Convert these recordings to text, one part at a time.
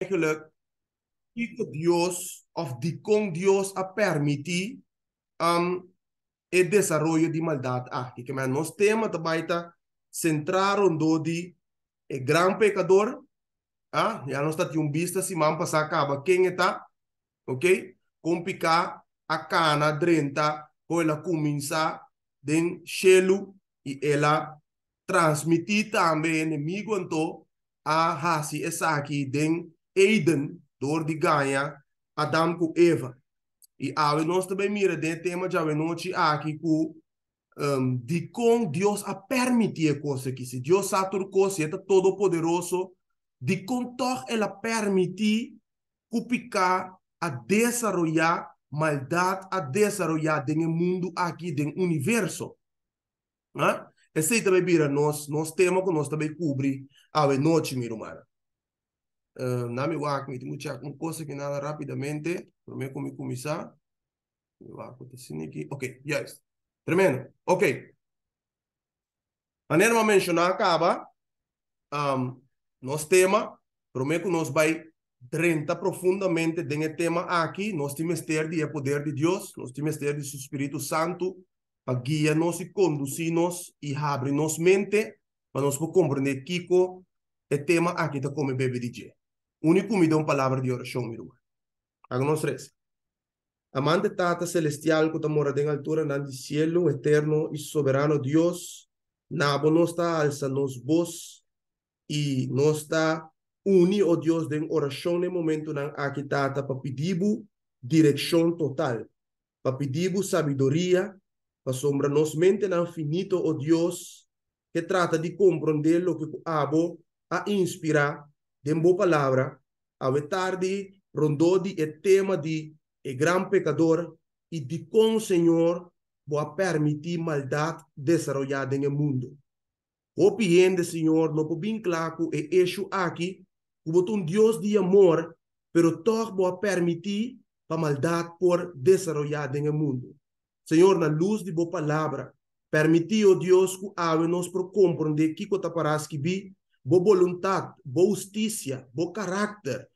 eigenlijk iedere Dios of die con Dios a permitir um, el desarrollo de maldad aquí. Que nos tema tabaita centraron do di el gran pecador, ah, ya no está un vista si man pasa acaba quien está, ok, complica a cana drenta o la comienza den shelu e ela transmitir también enemigo en to a hasi esaki den Eden, dor de ganha, Adam com Eva. E ali nós também mira de tema de noite aqui com um, de com Deus a permitir coisa que se Deus satur coisa é todo poderoso de contor ela permitir cupicar a desarrollar maldade a desarrollar dentro mundo aqui dentro universo. Né? Esse também vira nós nós tema que nós também cobrir a noite, minha irmã. Nami eh, wak mi timucha un cosa que nada rapidamente, prometo como começar. Vai acontecendo aqui. Ok, yes. Tremendo. Ok. A Nerma mencionar acaba. Um, nosso tema, prometo que nós vai drenta profundamente desse tema aqui. Nós temos ter de poder de Deus, nós temos ter de Espírito Santo para guiar-nos e conduzir-nos e abrir-nos mente para nós compreender que o tema aqui está como bebê de dia único me deu uma palavra de oração, meu irmão. Hagamos res. Amante Tata Celestial, que está morando em altura, na cielo, eterno e soberano Deus na nos está alça-nos voz e nos está uni, o oh Deus, de oração no momento na aqui Tata, para pedir direção total, para pedir sabedoria, para sombra nos mente na infinito, o oh Deus que trata de compreender o que abo a inspirar Dem boa palavra, ao tarde, rondou de tema de e gran pecador e de com o Senhor boa permitir maldade desarrollada no mundo. O piende, Senhor, no pode bem claro e eixo aqui, como um Deus de amor, pero toh boa permitir a maldade por desarrollada no mundo. Senhor, na luz de boa palavra, permitiu Deus que ave nos pro compreender que o que vi boa vontade, boa justiça, bom caráter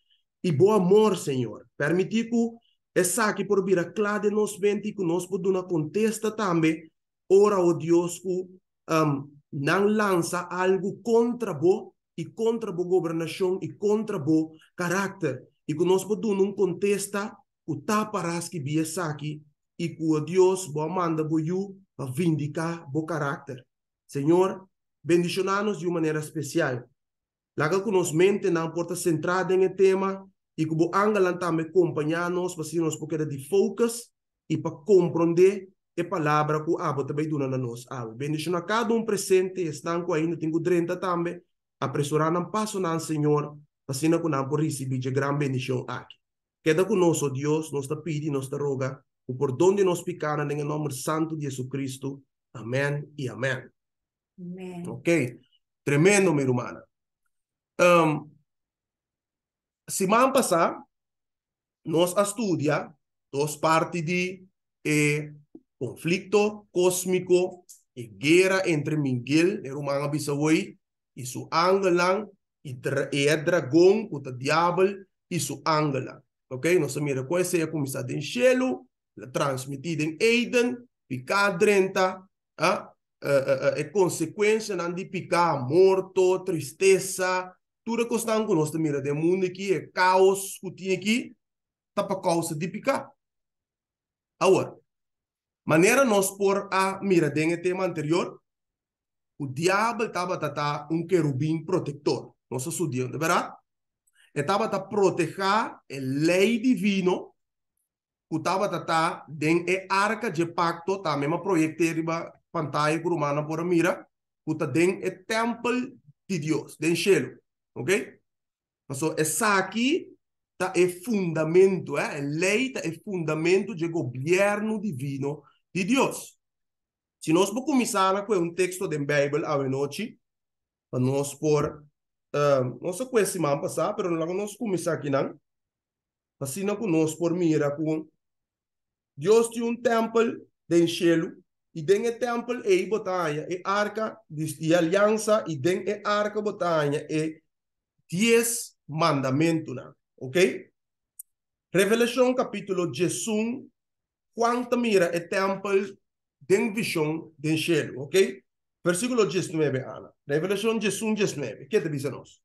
e bom amor, Senhor. Permitir que essa aqui por vir a clara de nós mente que nós podemos contesta também, ora o Deus que um, não lança algo contra bo e contra boa governação e contra bom caráter e que nós podemos contesta o taparás que via aqui e que o Deus bo manda you para vindicar bom caráter. Senhor, bendicionar-nos de uma maneira especial. Lá que nos mente na porta centrada em tema e que o angelan também acompanhar-nos para se nos poder de focus e para compreender a palavra que o Abba também dá na nós. Abba, bendicionar cada um presente, estão ainda, tenho 30 também, apressurar um passo na Senhor, para que nós receber a grande bendição aqui. Queda conosco, Deus, nós te pedi, nós te roga, o perdão de nós picaram em nome santo de Jesus Cristo. Amém e amém. Ok? Tremendo, minha irmã. Um, semana passada, nós estudamos duas partes de eh, conflito cósmico e guerra entre Miguel, e Romana Bisaway, e seu angelang, e, e é dragão, o diabo, e seu angelang. Ok? Nós mira com essa é começada em Shelo, transmitida em Eden, Picá 30, ah? Eh, eh, eh, é consequência não de picar morto, tristeza, tudo que está com nós mira de mundo aqui é caos que tinha aqui, tá para causa de picar. Agora, maneira nós por a mira de tema anterior, o diabo estava tá um querubim protetor, nosso sudio, de verdade? Estava a proteger a lei divino que estava tá dentro da arca de pacto, tá mesmo projetar pantai kurumana bora mira, puta den é templo de Deus, den cielo, ok? Então, essa aqui tá é fundamento, é, lei, tá é fundamento de governo divino de Deus. Se nós vamos começar com um texto da Bíblia à noite, para nós por, uh, não sei qual semana passada, mas não nós começar aqui não, assim não nós por mira com Deus tem um templo de enchelo, e den é templo e botanha e arca e aliança e den é arca botanha e dez mandamentos na ok Revelação capítulo Jesus quanto mira e templo den visão den cielo ok versículo 19 Ana Revelação Jesus 19 que te diz a nós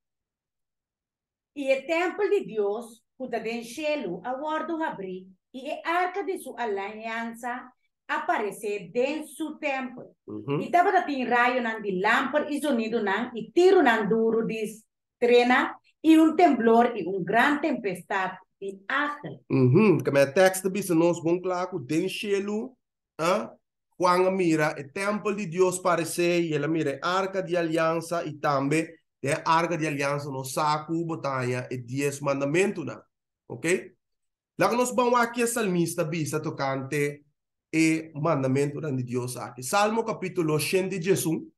e o templo de Deus, cuida do céu aguarda o abrir, e a arca de sua aliança aparece dentro do templo. Uhum. E tava da tin raio nan de lâmpada e sonido nan e tiro nan duro diz trena e un um temblor e um grande tempestade di ágil. Uhum. Como é texto bisa nós bom claro den cielo, hein? Quando mira o templo de Deus parecer e ela mira arca de alianza e também a arca de alianza no saco, botanha e dez mandamentos, né? Ok? Lá que nós vamos aqui a salmista bisa tocante e mandamento dan di Dio sacchi. Salmo capitolo 100 di Gesù,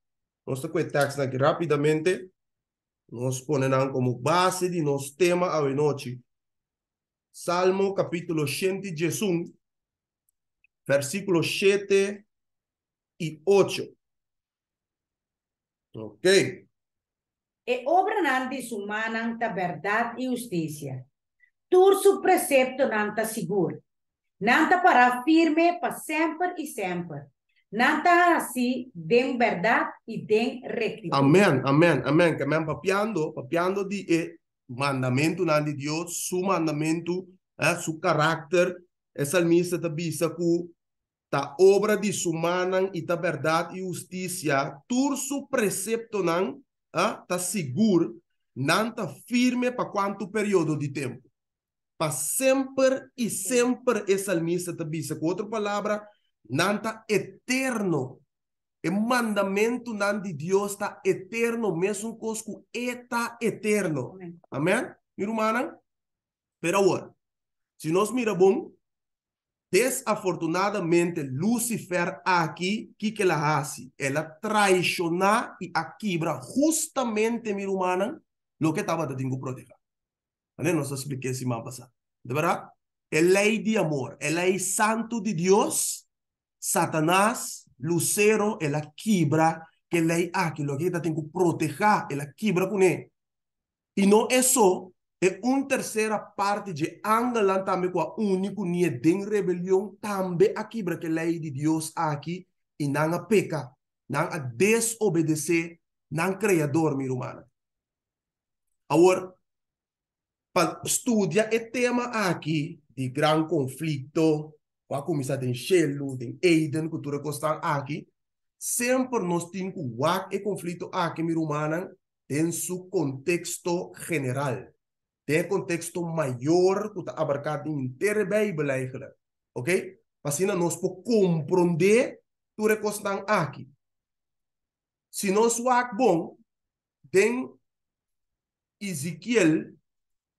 nostro quei text che rapidamente non sponeranno come base di nostro tema a noci. Salmo capitolo 100 di Gesù, versículo 7 e 8. Ok. E obra nante sumananta verdad e justicia. Tur su precepto nanta seguro está para firme para sempre e sempre. está assim, den verdade e den retidão. Amém, amém, amém. Que amém, papiando, papiando eh, de eh, mandamento na de Deus, su mandamento, eh, su carácter É da bisa que ta obra de sumanan e ta verdade e justiça, tur su precepto nan, eh, ta seguro, nan está firme para quanto período de tempo para sempre e sempre esse salmista tabisa. Com outra palavra, nanta eterno. é mandamento nan de Deus está eterno, mesmo cosco está eterno. Amém? Minha irmã, pera agora. Se nós mira bom, desafortunadamente Lucifer aqui, que que ela faz? Ela traiciona e aquibra justamente, minha irmã, o que estava tentando proteger. Né? Nós expliquei semana passada. De verdade? É lei de amor. É lei santo de Deus. Satanás, Lucero, ela quibra que lei aquilo que tem que proteger, ela quibra com ele. E não é só, é uma terceira parte de Angola também com a única linha de rebelião também a quibra que lei de Deus aqui e não a peca, não a desobedecer, não criador, minha irmã. Agora, estudar o tema aqui de grande conflito, com a comissão de Shelo, de Aiden, cultura costal aqui. Sempre nós temos que o conflito aqui, meu irmão, tem seu contexto general. Tem contexto maior que está abarcado em inteira Bíblia, ok? Assim, nós podemos compreender tudo que está aqui. Se nós é bom, tem Ezequiel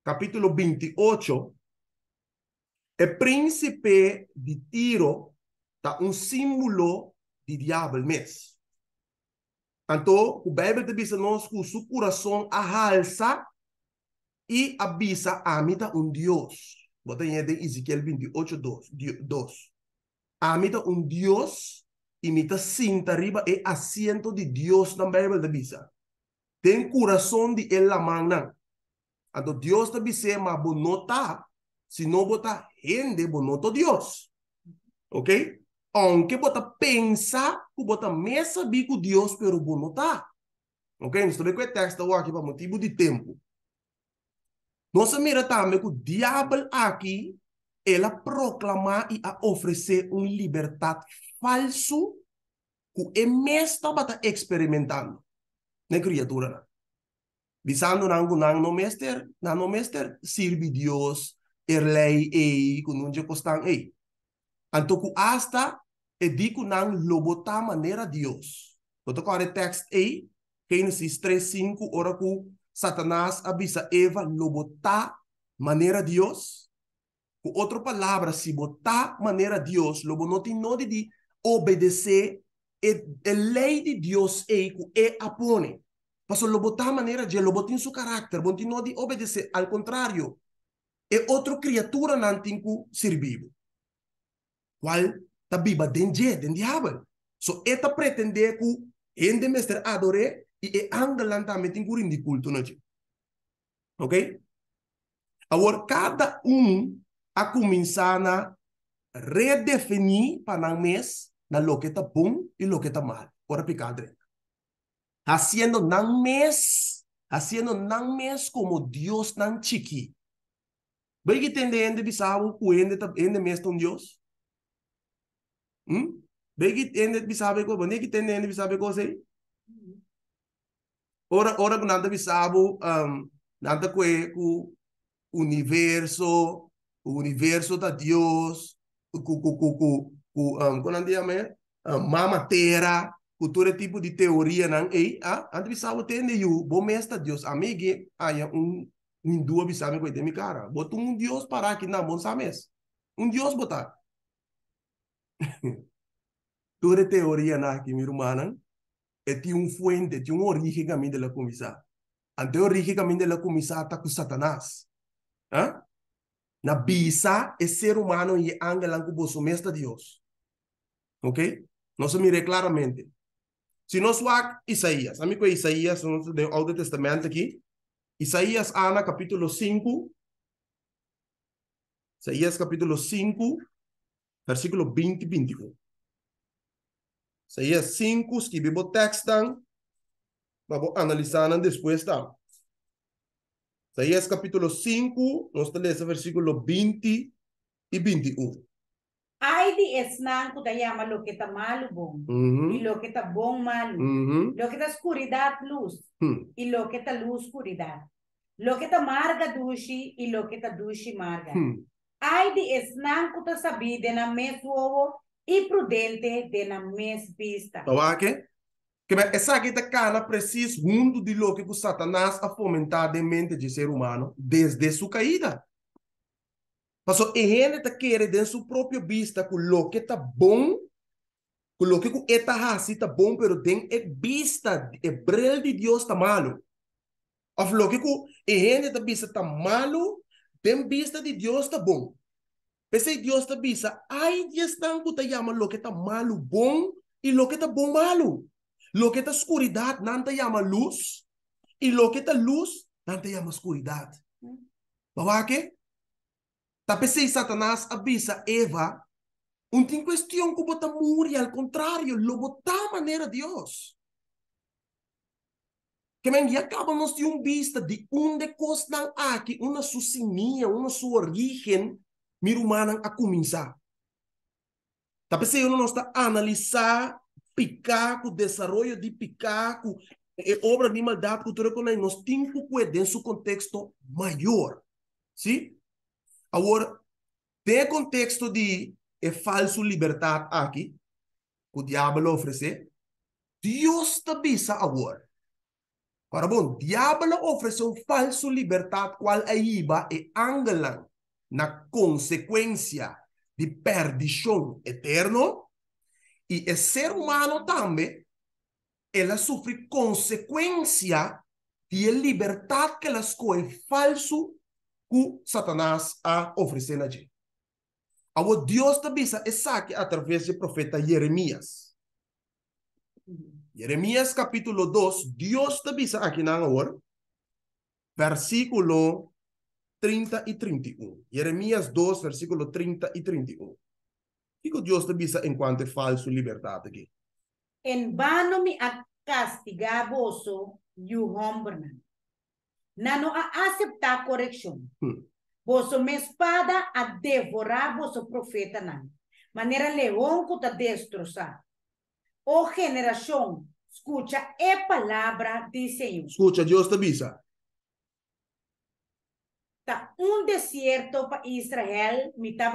capítulo 28, el príncipe de Tiro está un símbolo de diablo. mes. Entonces, el bebé de nos que su corazón alza y e avisa a un dios. de Ezequiel 28, 2. 2. A un um Deus e me cinta arriba e asiento de Dios. na Bíblia Tem corazón de él la Ando Dios te dice ma bonota, se não bota gente bonoto Deus, Ok? Aunque bota pensa, que bota me saber que Deus pero bonota. Ok? Nós também que o texto aqui para motivo de tempo. Nossa mira também que o diabo aqui, ela proclama e a oferecer um liberdade falso que o MS está experimentando. Né, criatura? visando nangunang no mester, na no mester sirvi Dios, erlei ei, kununje kostan ei. Anto ku asta ediku nang lobota maneira Dios. Toto kare text ei, Gênesis 3:5 ora ku Satanás avisa Eva lobota maneira Dios. Com outra palavra, si botar maneira Deus, lobo não tem di obedece obedecer, é, lei de Deus é que é apone. Посол Лобота манера же, Лоботин су характер, бонти ноди обедесе, al contrario, è outra criatura nantinku sirbivo. Qual tabiba denje, den diabel. So eta pretende ku ende mester adore i e angelanta metinku rindi culto noje. Ok? Agora, cada um a começar a redefinir para o mês na loqueta bom e lo loqueta mal. Ora, picadre. haciendo nan mes, haciendo nan mes como Dios nan chiqui. ¿Ve que de bisabo en mes ton Dios? ¿Mm? que que Ora ora con nada um, nada universo, universo de Dios, cu cu um, Cultura tipo de teoria não é a antepisava tende eu bom mestre Deus amigo aí um hindu abisava com ele cara bota um Deus para aqui na bom sabes um Deus botar toda teoria na que minha irmã é de um fuente de um origem a de dela começar ante origem a de dela começar tá com Satanás Hã? na bisa é ser humano e é angela com o mestre Deus ok nós mire claramente Si Sinoswak, Isaías. Amigo Isaías, no do el Testamento aquí. Isaías, Ana, capítulo 5. Isaías, capítulo 5, versículo 20 y 21. Isaías 5, escribimos textos. Vamos a después. después. Isaías, capítulo 5, nos lemos versículo 20 y 21. Aide snanco da yama loqueta malu bom. Uhum. bong, mm-hmm. loqueta bom malu. Uhum. Mm-hmm. Loqueta escuridade luz. Uhum. E loqueta luz escuridade. Loqueta marga dushi e loqueta dushi marga. Uhum. Aide snanco da sabide na mes ovo e prudente de na mes vista. Tawake? Que bem, essa aqui tá cara preciso mundo de lo que o Satanás a fomentar de mente de ser humano desde sua caída. Passo ele tá querer dentro sua próprio vista que o que tá bom, que o que está assim bom, pero tem a vista, é brilho de Deus tá malo. Of lo que ele tá vista tá malo, tem vista de Deus tá bom. Pensei Deus tá vista, ai Deus não que tá chama lo que tá malo bom e lo que tá bom malo. Lo que tá escuridade não tá chama luz e lo que tá luz não tá chama escuridade. o mm. que? Satanás avisa Eva, un cuestión cuestión como tamuria, al contrario, lo botá manera Dios, Que men, Y acabamos de un vista de onde costan aquí una su sinia, una su origen mirumana a começar. uno nos está analizar picaco desarrollo de picaco eh, obra de maldad cultural con nos temos que en su contexto mayor. ¿sí? Agora, tem contexto de é falso liberdade aqui, que o diabo oferece, Deus te avisa agora. Para bom, diabo oferece uma falso liberdade, qual é iba e Angela, na consequência de perdição eterna, e o ser humano também, ela sofre consequência de liberdade que ela escolhe falso o Satanás a oferecer a gente. Agora, Deus te Bíblia é saque através do profeta Jeremias. Jeremias capítulo 2, Deus te Bíblia aqui na hora, versículo 30 e 31. Jeremias 2, versículo 30 e 31. O que Deus te Bíblia enquanto falso liberdade aqui? Em vano me castigar e o oh, homem Nano a aceptar corrección. Hmm. vosso me espada a devorar vosso profeta nano. Maneira león que te destroza O generación escucha e palabra de Señor. escucha dios te avisa. Está un desierto para Israel, mitad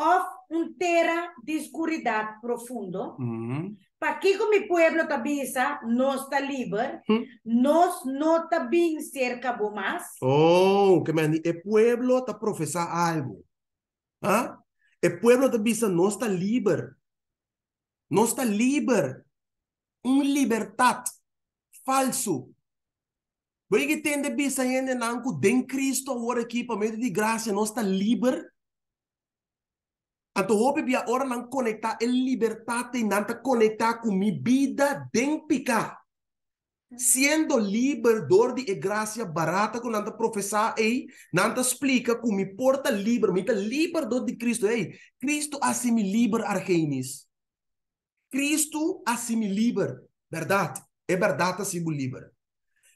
of un tera de escuridad profundo. Mm -hmm. Para que mi pueblo povo no está libre, mm -hmm. nos no está bien cerca bo más. Oh, que man, el pueblo está professar algo. ¿Ah? El pueblo tabiza no está libre. No está libre. Un libertad falso. Porque tem de bisa ainda não, que Cristo agora aqui para meio de graça, nós está livre. Tanto hoje via ora não conectar é liberdade, não conectar com minha vida de picar. Mm. Sendo liberador de graça barata, com não professar, ei, não explica com me porta livre, me liberador de Cristo, ei, Cristo assim me liberta argenis. Cristo assim me liberta verdade? É verdade assim me liberta,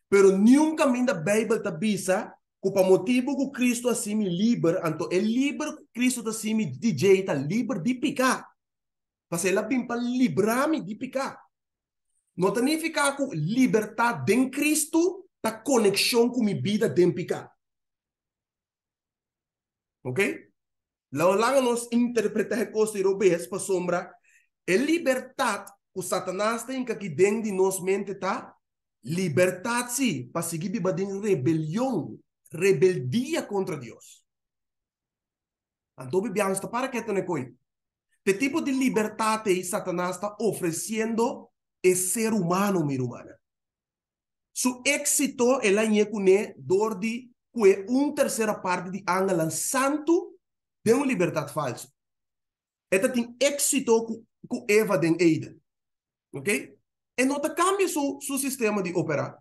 Pero nenhum caminho da Bíblia te avisa Cupa motivo que Cristo assim me libera, então é libera Cristo assim me DJ, tá libera de picar. Mas ela para livrar-me de picar. Não significa que liberdade em Cristo tá conexão com minha vida de picar. Ok? Lá lá nós interpretar coisas europeus para sombra. É liberdade que Satanás tem que aqui dentro de nós mente tá liberdade sim, para seguir em rebelião Rebeldia contra Deus. Então, Bibiano está para que é Que tipo de liberdade Satanás está oferecendo é ser humano, minha humana? Su éxito é lá em Ecune, Dordi, que é uma terceira parte de Angela Santo, de uma liberdade falsa. Ela tem éxito com Eva de Eden. Ok? E nota cambia seu, seu sistema de operar.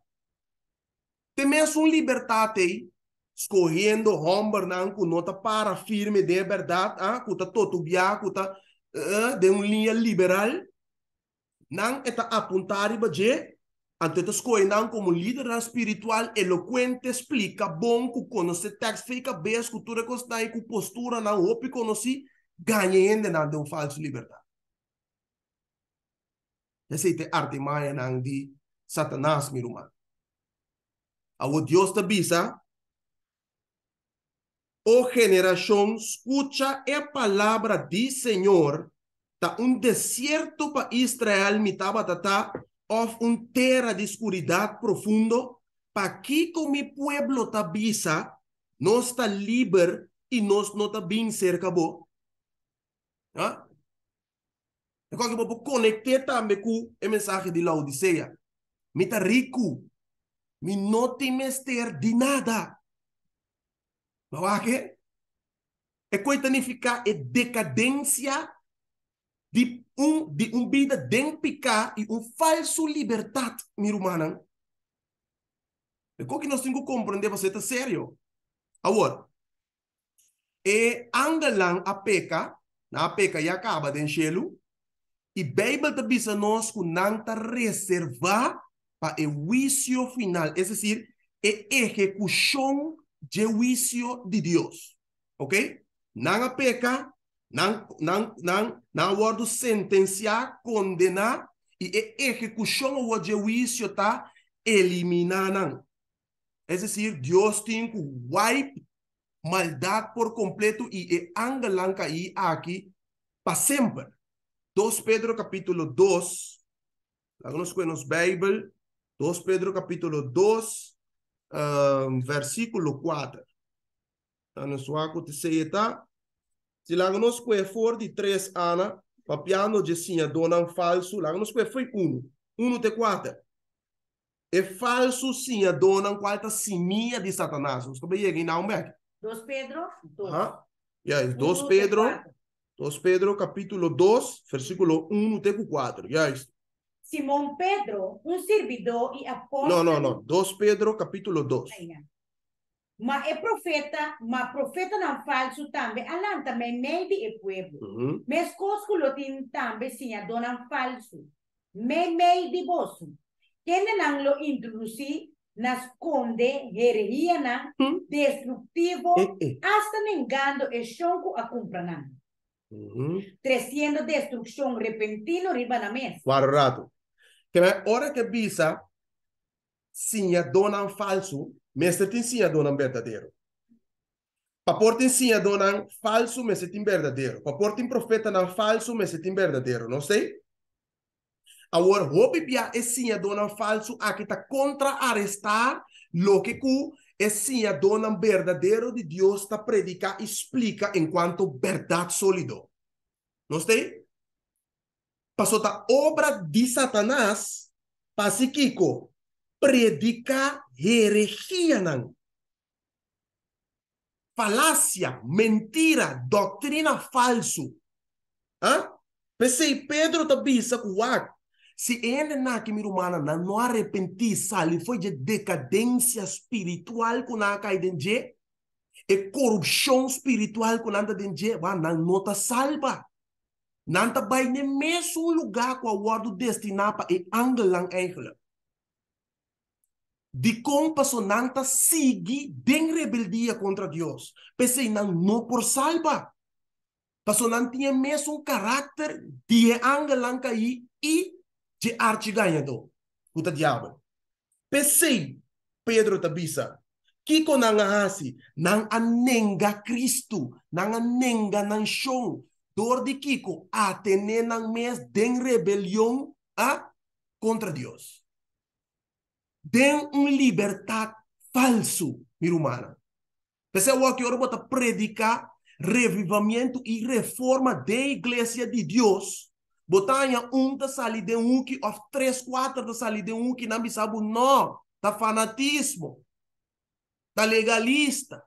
Tem é uma liberdade escorrendo romper na nota para firme de verdade, ah, cuta todo bia, cuta uh, ah, de um linha liberal, não está é apontar e baje, ante escolhendo como líder espiritual eloquente, explica bom que conhece texto, fica bem a cultura constante, com postura não opi conhece, ganha ainda não um falso liberdade. Essa é a arte maia não de Satanás, meu irmão. A o Deus te bisa, o oh, generación, escucha la palabra de Señor. Está un desierto para Israel, mitaba of un terra de oscuridad profundo. Para que con mi pueblo te visa, no está libre y nos no está bien cerca ¿Ah? Entonces, puedo conectar también con el mensaje de la Odisea. Mi está rico. Mi no te de nada. Waage? E é coisa significa é decadência de um de um vida denpica e um falso liberdade, minha irmã. É que nós temos que compreender você está sério. Agora, e é angelang a peca, na peca já acaba de enchê-lo, e Bíblia te diz a nós que não está reservado para o juízo final, é decir, a é execução de juicio de Dios. ¿Ok? Nanga peca, nan, nan, nan, nan wordo sentenciar, condenar e execução o juízo está eliminando. É decir, Deus tem que wipe maldade por completo e é angelanca e aqui para sempre. 2 Pedro capítulo 2, lá nos Bible. 2 Pedro capítulo 2, versículo 4. Está no suaco de seita. Tá? Se lá nos que for de três anos, papiano de a é dona é falso, lá nos que foi um. Um de quatro. É falso sim, a é dona quarta simia de Satanás. Vamos saber aqui, não, Beck? Dos Pedro? Dos. Ah, yes. Dos Pedro. Dos Pedro, capítulo 2, versículo 1 até 4. Yes. Simón Pedro, un servidor y apóstol. No, no, no. Dos Pedro, capítulo 2. Ma es profeta, ma profeta no falso también. alántame me meio e pueblo. Mescosculo Mas tambe, sin falso. Me meio de Que Quem lo introducí? nas conde, destructivo, eh, eh. hasta negando e chonco a comprar Uhum. Treciendo destrucción repentino riba na que me ora que signa donan falso, mester tin signa donan verdadero. Paportin a donan falso, me esté tin verdadero. Paportin profeta nan falso, me esté tin verdadero. no sei? ahora hope pia si signa donan falso, aqui tá contra arrestar lo que cu es signa donan verdadero de dios tá predica explica cuanto verdad sólido. no sei? pasota tá obra de Satanás, para pasikiko, predicar heresia nan. Falácia, mentira, doutrina falso. Hã? Ah? Pensei, Pedro também, tá sacuac. Se ele na que mirumana não, não arrepenti, sali foi de decadência espiritual que na cai e corrupção espiritual que anda denge, não está salva. Nanta bay ne mesmo lugar com a wardo destinapa e angelang eigenlijk. De compasso nanta sigi den rebeldia contra Deus. Pensei nan no por salva. Passo nan tinha mesmo um caráter de angelang kai e de arte ganhador. Puta diabo. Pensei, Pedro Tabisa, que conangahasi, nang anenga Cristo, nang anenga nan dor de Kiko, atenenam-mes de rebelião a, contra Deus. Den um libertad falso, mira pese o que eu vou predicar revivimento e reforma da igreja de Deus. Botanha um da sali de um que, of três, quatro da sali de um que não me sabe não. Tá fanatismo. Tá legalista.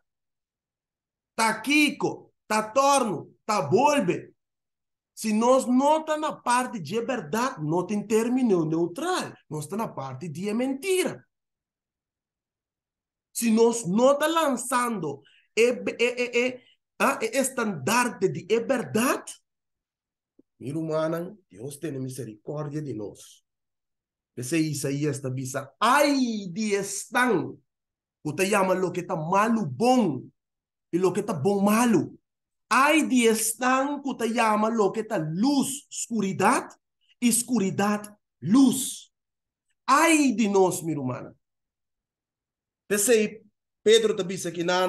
Tá Kiko. Tá torno tá bom, bem. Se nós não está na parte de verdade, não tem término neutral. Nós está na parte de mentira. Se nós não está lançando é, é, é, é, ah, estandarte de verdade, meu irmão, Deus tem misericórdia de nós. Esse Isaías está dizendo, ai de estão, o te chama lo que está malo bom e lo que está bom malo. Ai de estão que te chama lo que tá luz, escuridade, escuridade, luz. Ai de nós, minha irmã. Pensei, Pedro disse aqui na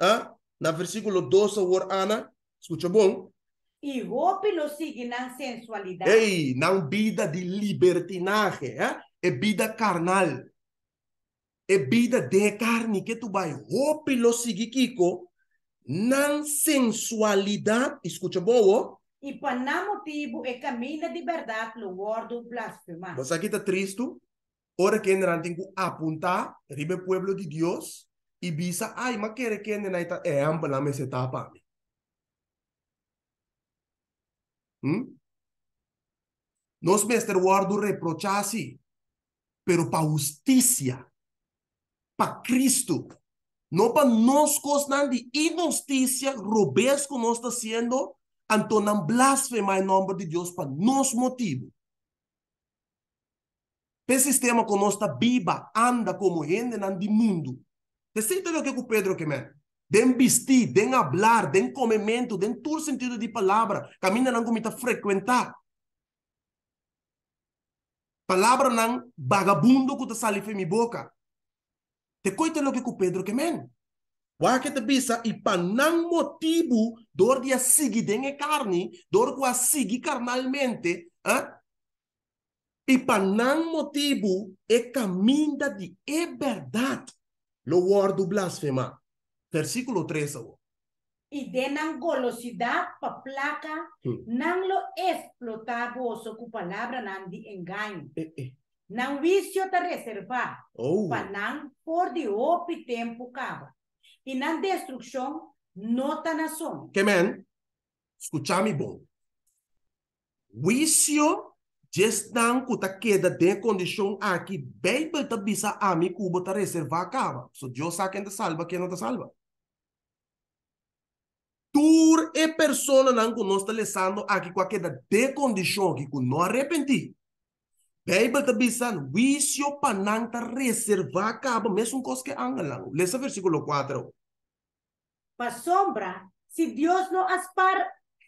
ah, na versículo 12, o Ana, escuta bom? E roupa lo sigue na sensualidade. Ei, na vida de libertinagem, é ¿ah? vida carnal. É vida de carne que tu vai roupa lo sigue, Kiko, não sensualidade, escuta boa. E para não motivo é caminho de verdade no gordo blasfemar. Você aqui está triste? Ora que não tem que apontar, ribe pueblo de Deus, e bisa, ai, mas quer que não está é ampla na mesa etapa. Hum? ¿Mm? Nós, mestre Wardo, reprochasse, pero para justiça, para Cristo, não para nós gostar de injustiça, robes que nos está haciendo, antônio blasfema em nome de deus para nós motivo. Esse sistema que nós está biba, anda como gente de mundo. Você sabe o que o Pedro que mesmo? Den vestir, den falar den comimento, den todo sentido de palavra. Caminha não comita frequentar. Palavra não vagabundo que está salindo em minha boca. Te coita lo que com Pedro que men. que te bisa e panang motivo dor dia sigi denge carne, dor qua sigi carnalmente, eh? ¿ah? E panang motivo e caminda di e verdade. Lo word blasfema. Versículo 3. Oh. y de golosidad pa placa, hmm. nan lo explotado so cu palabra nan di engaño. Eh, eh não wisyo ta reserva. Oh. não por di opi tempo cava. E na destrucción nota nação. Kemen, escuchame bom. Wisyo gestão que está queda de condição aqui, bem para bisa a mim que está reservar a cama. So Deus sabe quem está salva, quem não está salva. Tur e persona não conosco nós está lesando aqui com a queda de condição que não arrependi. Bijbel te bisan, visio pananta reserva cabo, mes un cosque angelang. Lesa versículo 4. Pa si Dios no aspar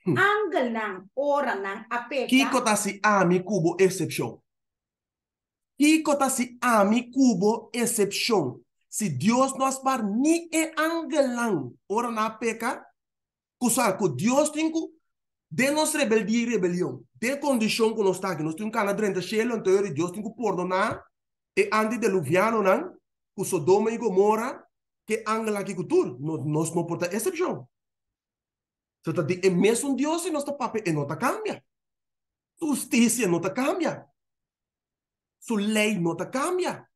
hmm. ángel ora nang apeka. Kiko ta si ami kubo exception. Kiko ta si ami kubo exception. Si Dios no aspar ni e angel ora na apeka, kusar ku Dios tinku de nossa rebeldia e rebelião, de condição que nós está aqui, nós temos um canal de cielo, então eu Deus tem que perdonar, e antes de luviano não, o Sodoma e Gomorra, que angla aqui cultura, nós não podemos exceção. Você está dizendo, é mesmo Deus e nosso papel, e não está cambia. Justiça não está cambia. Sua lei não está cambia.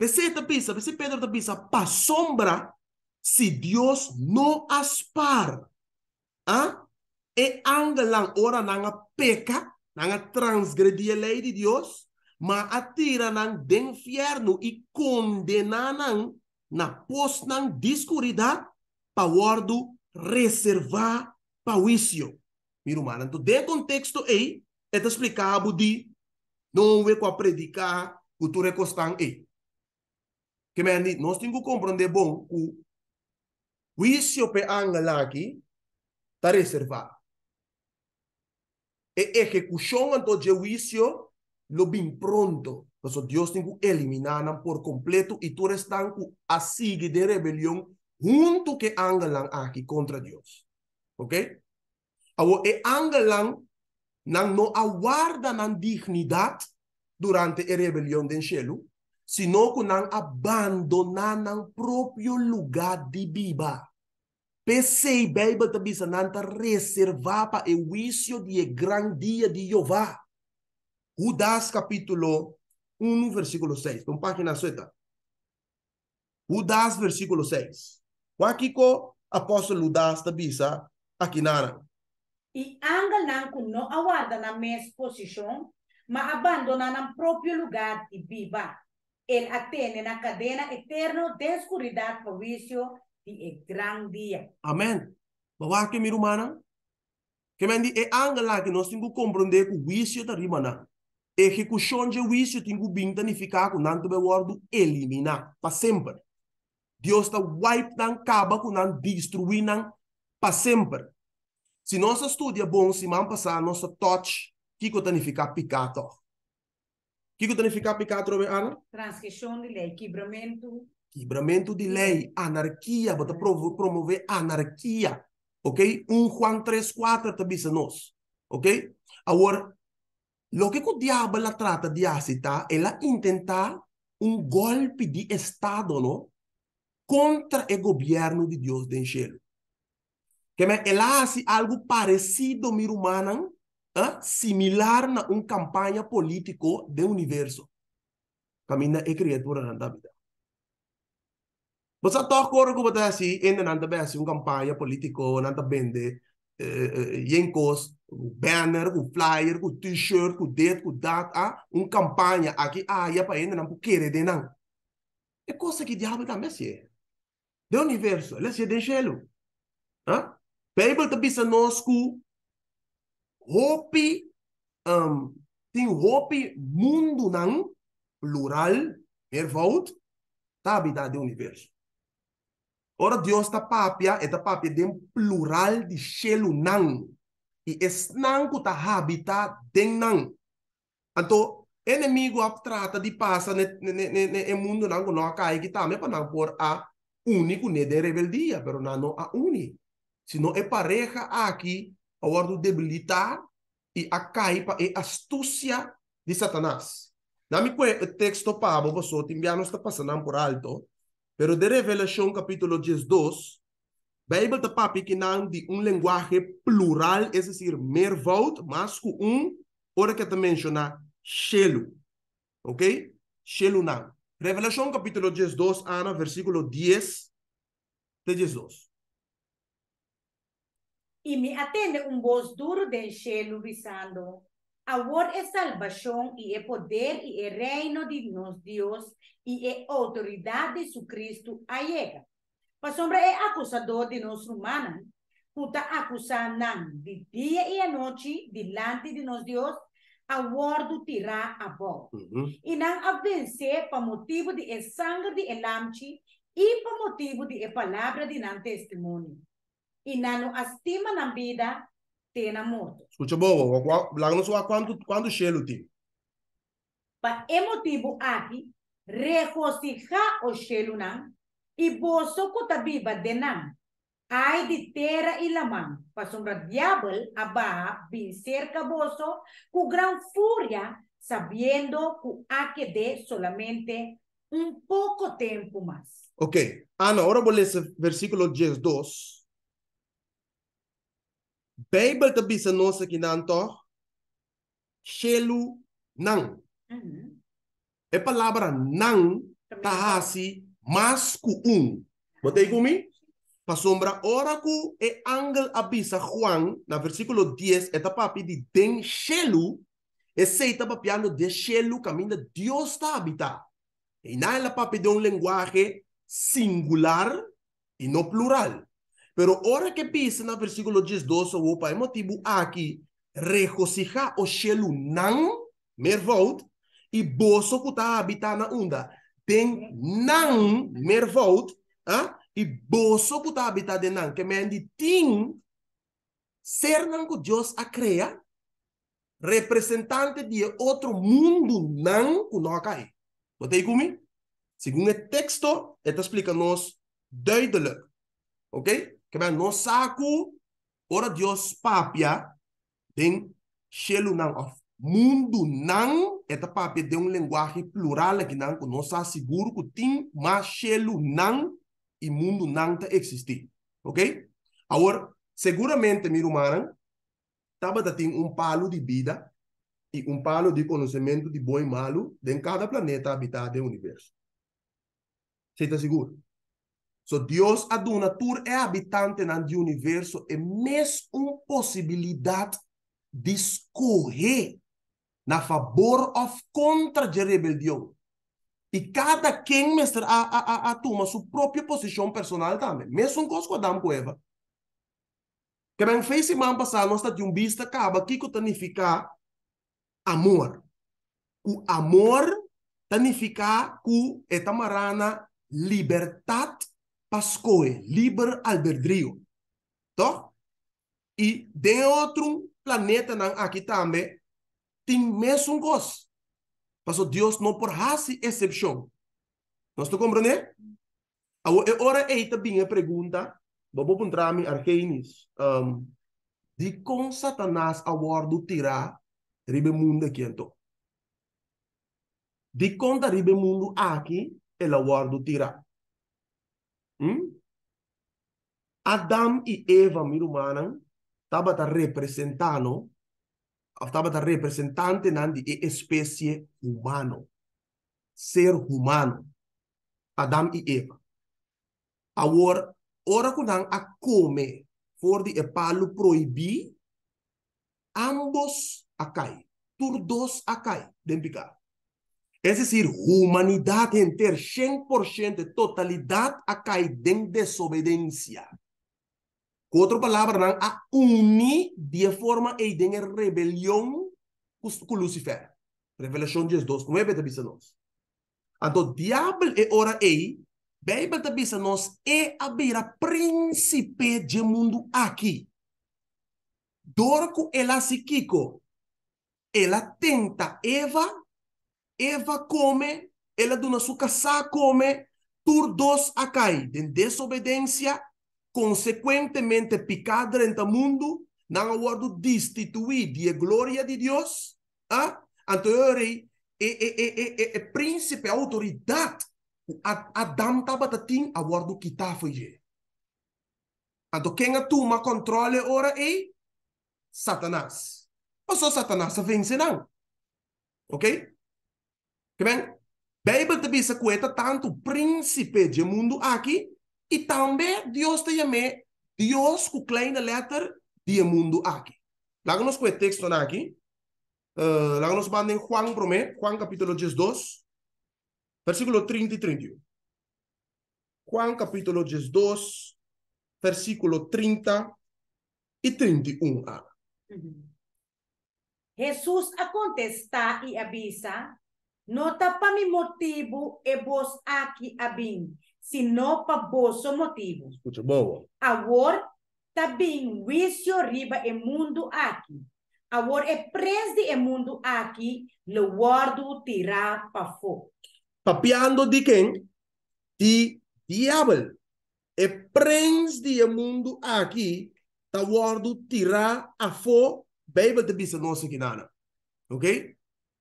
Você está pensando, você Pedro está pensando, para sombra, se Deus não aspar, ah? e anda lá ora nanga peca, nanga transgredir a lei de Deus, mas atira nang de inferno e condena nang na pos nang de escuridade para ordo reservar para juízo. Mira, então, de contexto é explicado de não ve com predica, predicar o tu recostan aí. Que me nós temos que compreender bom o juízo pe angela aqui está reservado. e ejecución anto juicio lo bien pronto. Entonces Dios tengo eliminan por completo y tú restan así de rebelión junto que angelan aquí contra Dios. ¿Ok? Ahora, e no aguardan dignidad durante la e rebelión de cielo, sino que abandonan el propio lugar de vida. Pensei bem, também nanta para o juízo de grande dia de Jeová. Judas capítulo 1, versículo 6. Então, página certa. Judas, versículo 6. que o apóstolo Judas também aqui nara? E angal nanku não aguarda na mesma posição, mas abandona o próprio lugar e viva. Ele atende na cadena eterna de escuridão por vício el gran amém mas o que me rumana. que me di e angela que nós temos que compreender que o vício da rimana. Execução de vício tem que bem danificar com nanto be wordo eliminar para sempre. Deus está wipe nan caba com nan destruir nan para sempre. Se nós estudamos bom, se man passar nossa touch, que que danificar picato. Que que danificar picato, Ana? Transgressão de lei, quebramento quebramento de lei, anarquia, para promover anarquia, ok? 1 Juan 3, 4 também se nós, ok? Agora, o que o diabo ela trata de aceitar, tá? Ela tentar um golpe de Estado, não? Contra o governo de Deus do Enxelo. Que ela faz algo parecido, mi humana, similar a uma campanha política do universo. Camina e criatura na vida. Basta toko ro ko bata uh, si enda nanta ba si kampanya politiko nanta bende eh, eh, yenkos banner ku flyer ku t-shirt ku det ku dat a ah, un kampanya aqui ah, ia para enda nan ku kere de nan. E cosa che diavolo da me si è? De universo, la si è del cielo. Huh? Ah? Bijbel te bisa nosku hopi um, tem hopi mundo nan plural, mervoud, tabita de universo. Ora, Deus está papia, e da papia de um plural de xelo E esse que está habita de nan. Então, inimigo trata de passar no mundo não não cai que também para não por a único né de rebeldia, pero não não a uni. Se não é pareja aqui, a hora debilitar e a caipa é astúcia de Satanás. Na minha eh, texto para você, timbiano está passando por alto. Pero de Revelación capítulo 10, 2, Bible de papi que de un lenguaje plural, es decir, mervout, más un, um, ahora que te menciona, shelu. Ok? Shelu nam. Revelación capítulo 10, 2, Ana, versículo 10, de 10, 2. Y me atende un voz duro de shelu, visando A Word é salvação e é poder e é reino de nosso Deus e é autoridade de su Cristo allega. Para sombra é acusador de nossa humanos, puta acusando de dia e a noite delante de nosso Deus, a Word tirar a voz. E não a vencer para motivo de sangue de elamchi e para motivo de palavra de não testemunho. E não a estima na vida en moto. Escucha, bobo, lá não sua quando quando chelo Pa emotivo motivo aqui o chelo y e boso kuta biba de Ai de terra e lamã, para sombra diabo abajo, bem cerca con gran furia, sabiendo que ha que de solamente un poco tempo más. Ok, ah, ahora agora vou ler versículo 10, 2. Bijbel te bisa nosa ki nan to, shelu nang. Uhum. Mm-hmm. É palavra nang tahasi masku um. Botei comigo? Para sombra oraku e angel abisa Juan, na versículo 10, eta papi di den shelu, e seita papiano de shelu caminho dios está habita. E na ela papi de um linguagem singular e não plural. Pero ora que pisa no versículo 12, o pai motivo aqui, regocija o xelu nan, mervout, e boso que está habitando na onda, tem nan, mervout, e boso ah, que está habitando de nan, que mendi tim, ser nan que Deus a crea, representante de outro mundo nan, que não cai. Botei comigo? Segundo o texto, ele explica-nos duidelijk. Oké? ok Kaya no saku ora Dios papia tem shelu nang of mundo nang eta papia de um linguagem plural que nang no sa seguro que tem mas shelu nang e mundo nang ta existir. Ok? Agora, seguramente, minha irmã, Tabata tem um palo de vida e um palo de conhecimento de bom e malo em cada planeta habitado do universo. Você está seguro? So, Deus aduna, tu é habitante no universo, é mesmo uma possibilidade de escorrer na favor ou contra a rebelião. E cada quem, mestre, a, a, a, a toma sua própria posição personal também. Mesmo com o Adão e Eva. Que bem fez semana passada, nós de um vista acaba aqui que significa amor. O amor significa que é tamarana liberdade Ascoe, liber alberdrio. Tá? E outro planeta aqui também tem mesmo gosto. Mas Deus não por raça exceção. Nós estamos compreendendo? Né? Agora, é a a pergunta. Vamos encontrar me arqueinis. Um, de como Satanás aguardo tirar ribe mundo aqui então. De como ribe mundo aqui, ele aguardo tirar. Hum? Adam e Eva, minha estavam representando, estavam representando a espécie humana, ser humano, Adam e Eva. Agora, ora quando a come, for de epalo proibir, ambos a cai, todos a cai, den Es decir, humanidad entera, 100%, totalidad, a caer en desobediencia. Com outra palavra, a unir de forma e de rebelião com Lucifer. Revelação 2, 9 está dizendo nós. Então, diabo é ora e, Bíblia está dizendo nós, é a príncipe de mundo aqui. Dorco ela se quico, Ela tenta Eva Eva come, ela do nosso caçar come, turdos a cair De desobediência, consequentemente picada em mundo, não aguardo destituir de glória de Deus. Ah? Então, e, e, e, e, e, príncipe, autoridade, Adam estava tatim, aguardo quitar foi Então, quem toma controle ora é Satanás. Mas só Satanás vence não. Ok? Que bem, Bíblia te diz que tanto príncipe de mundo aqui e também Deus te chama Deus com kleine letra de mundo aqui. Lá nos que texto aqui, uh, eh, lá nos manda em Juan Promé, Juan capítulo 2, versículo 30 e 31. Juan capítulo 10, 2, versículo 30 e 31. Jesus a contestar e avisa no tapami motivo e vos aqui abim, sino para vosso motivo. Escuta, boa. Agora, tabim vício riba e mundo aqui. Agora é preso e mundo aqui, lo guardo tirar para fora, Papiando de quem? De diabo. É preso de mundo aqui, tá guardo tirar a fogo, beba de bisa nossa guinana. Ok?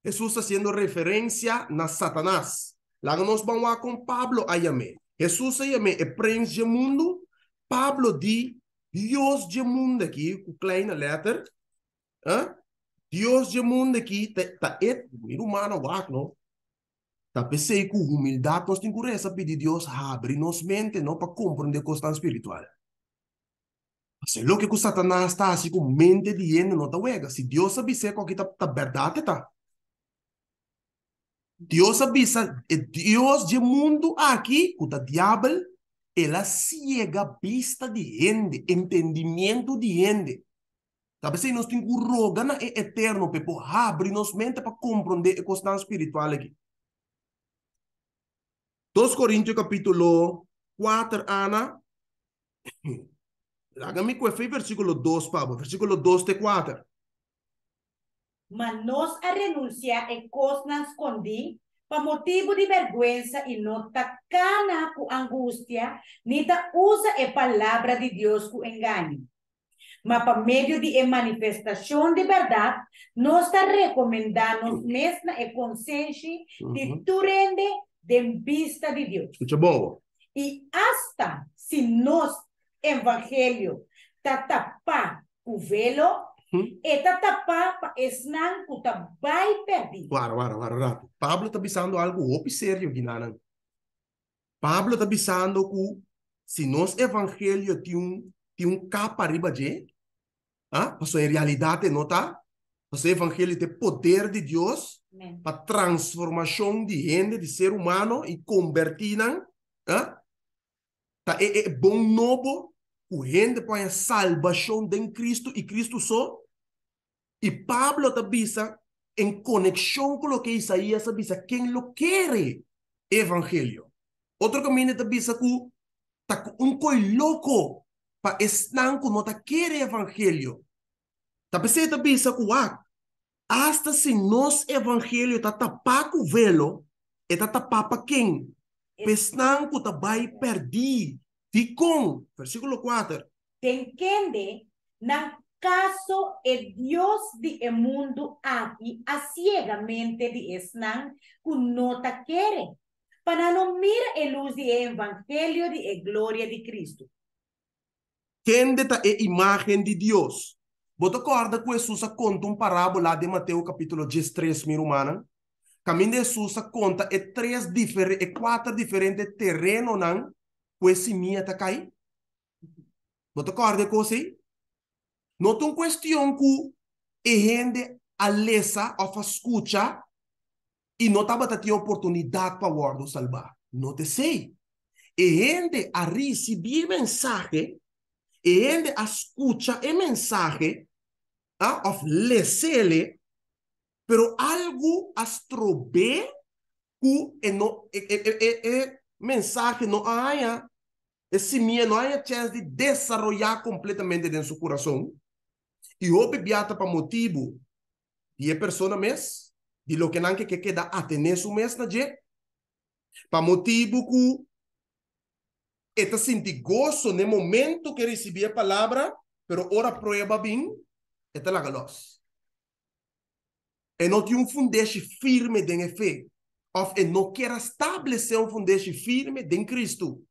Jesús fazendo haciendo referencia a Satanás. Lá nós vamos lá com Pablo aí amém. Jesus a Yamé é príncipe do mundo. Pablo diz Deus do mundo aqui, com kleine letter. ¿ah? Deus do mundo aqui, tá é humano lá, não? Tá pensei com humildade, nós temos que pedir Deus abre nossa mente, não para compreender a questão espiritual. Se lo que o Satanás está assim com mente de não tá uega. Se Deus sabe ser qual que tá, tá verdade, tá? Deus avisa, eh, Deus de mundo aqui, o diabo, ela cega a vista de gente, entendimento de gente. Sabe, se nós temos roga na é eterno, pepo, abre nos mente para compreender a questão espiritual aqui. 2 Coríntios capítulo 4, Ana. Lágame com versículo 2, Pablo, versículo 2 de 4 mas nós a renunciar em coisas escondidas para motivo de vergonha e nota cana com angústia, nita usa a palavra de Deus com engano. Mas para meio de manifestação de verdade, nós está recomendando mesmo e consciência de uhum. turende de vista de Deus. Muito bom. E até se nós, evangelho, tá tapar o velo, Hum? Esta etapa es esnan kuta vai perdi. Claro, claro, claro, claro. Pablo tá bisando algo opi sério, Guinanan. Pablo tá bisando que se nosso evangelho tem um, capa arriba de, ah, passou em realidade, nota tá? evangelho te poder de Deus para transformação de gente, de ser humano ¿ah? e convertir, ah? Tá, é, é bom novo, o gente põe a salvação de Cristo e Cristo só Y Pablo avisa, en conexión con lo que Isaías avisa, ¿Quién lo quiere, evangelio. Otro camino te avisa que un coi loco. para estanco no te quiere Evangelio. te pensando que ah, hasta si nos Evangelio está tapar velo, está tá tapar para quem? Pestanco tá vai perder. versículo 4. Te Na Caso é Deus de mundo aqui a ciegamente de Esnan, que no te para não mirar a luz de Evangelho de glória de Cristo. Quem está a imagem de Deus? Você acorda que Jesus conta uma parábola de Mateus capítulo 13, minha irmã? Caminho de Jesus conta é três diferentes, quatro diferentes terrenos não, que esse minha está caindo. Você acorda com isso? No es cuestión de que a gente of y escucha y no está batendo oportunidad para o salvar. no te sé A e gente a recibir mensaje, la e gente a escuchar el mensaje ¿ah? of pero algo a cu e no mensaje no haya, ese miedo no haya chance de desarrollar completamente en su corazón. E o beata para motivo E a pessoa mes, e lo que não que queda até ah, nesse mês na dia. Para motivo que está senti gozo no momento que recebia a palavra, pero ora prueba bem, está lá galos. E não tem um fundeche firme de fé. Of, e não quer estabelecer um fundeche firme de Cristo.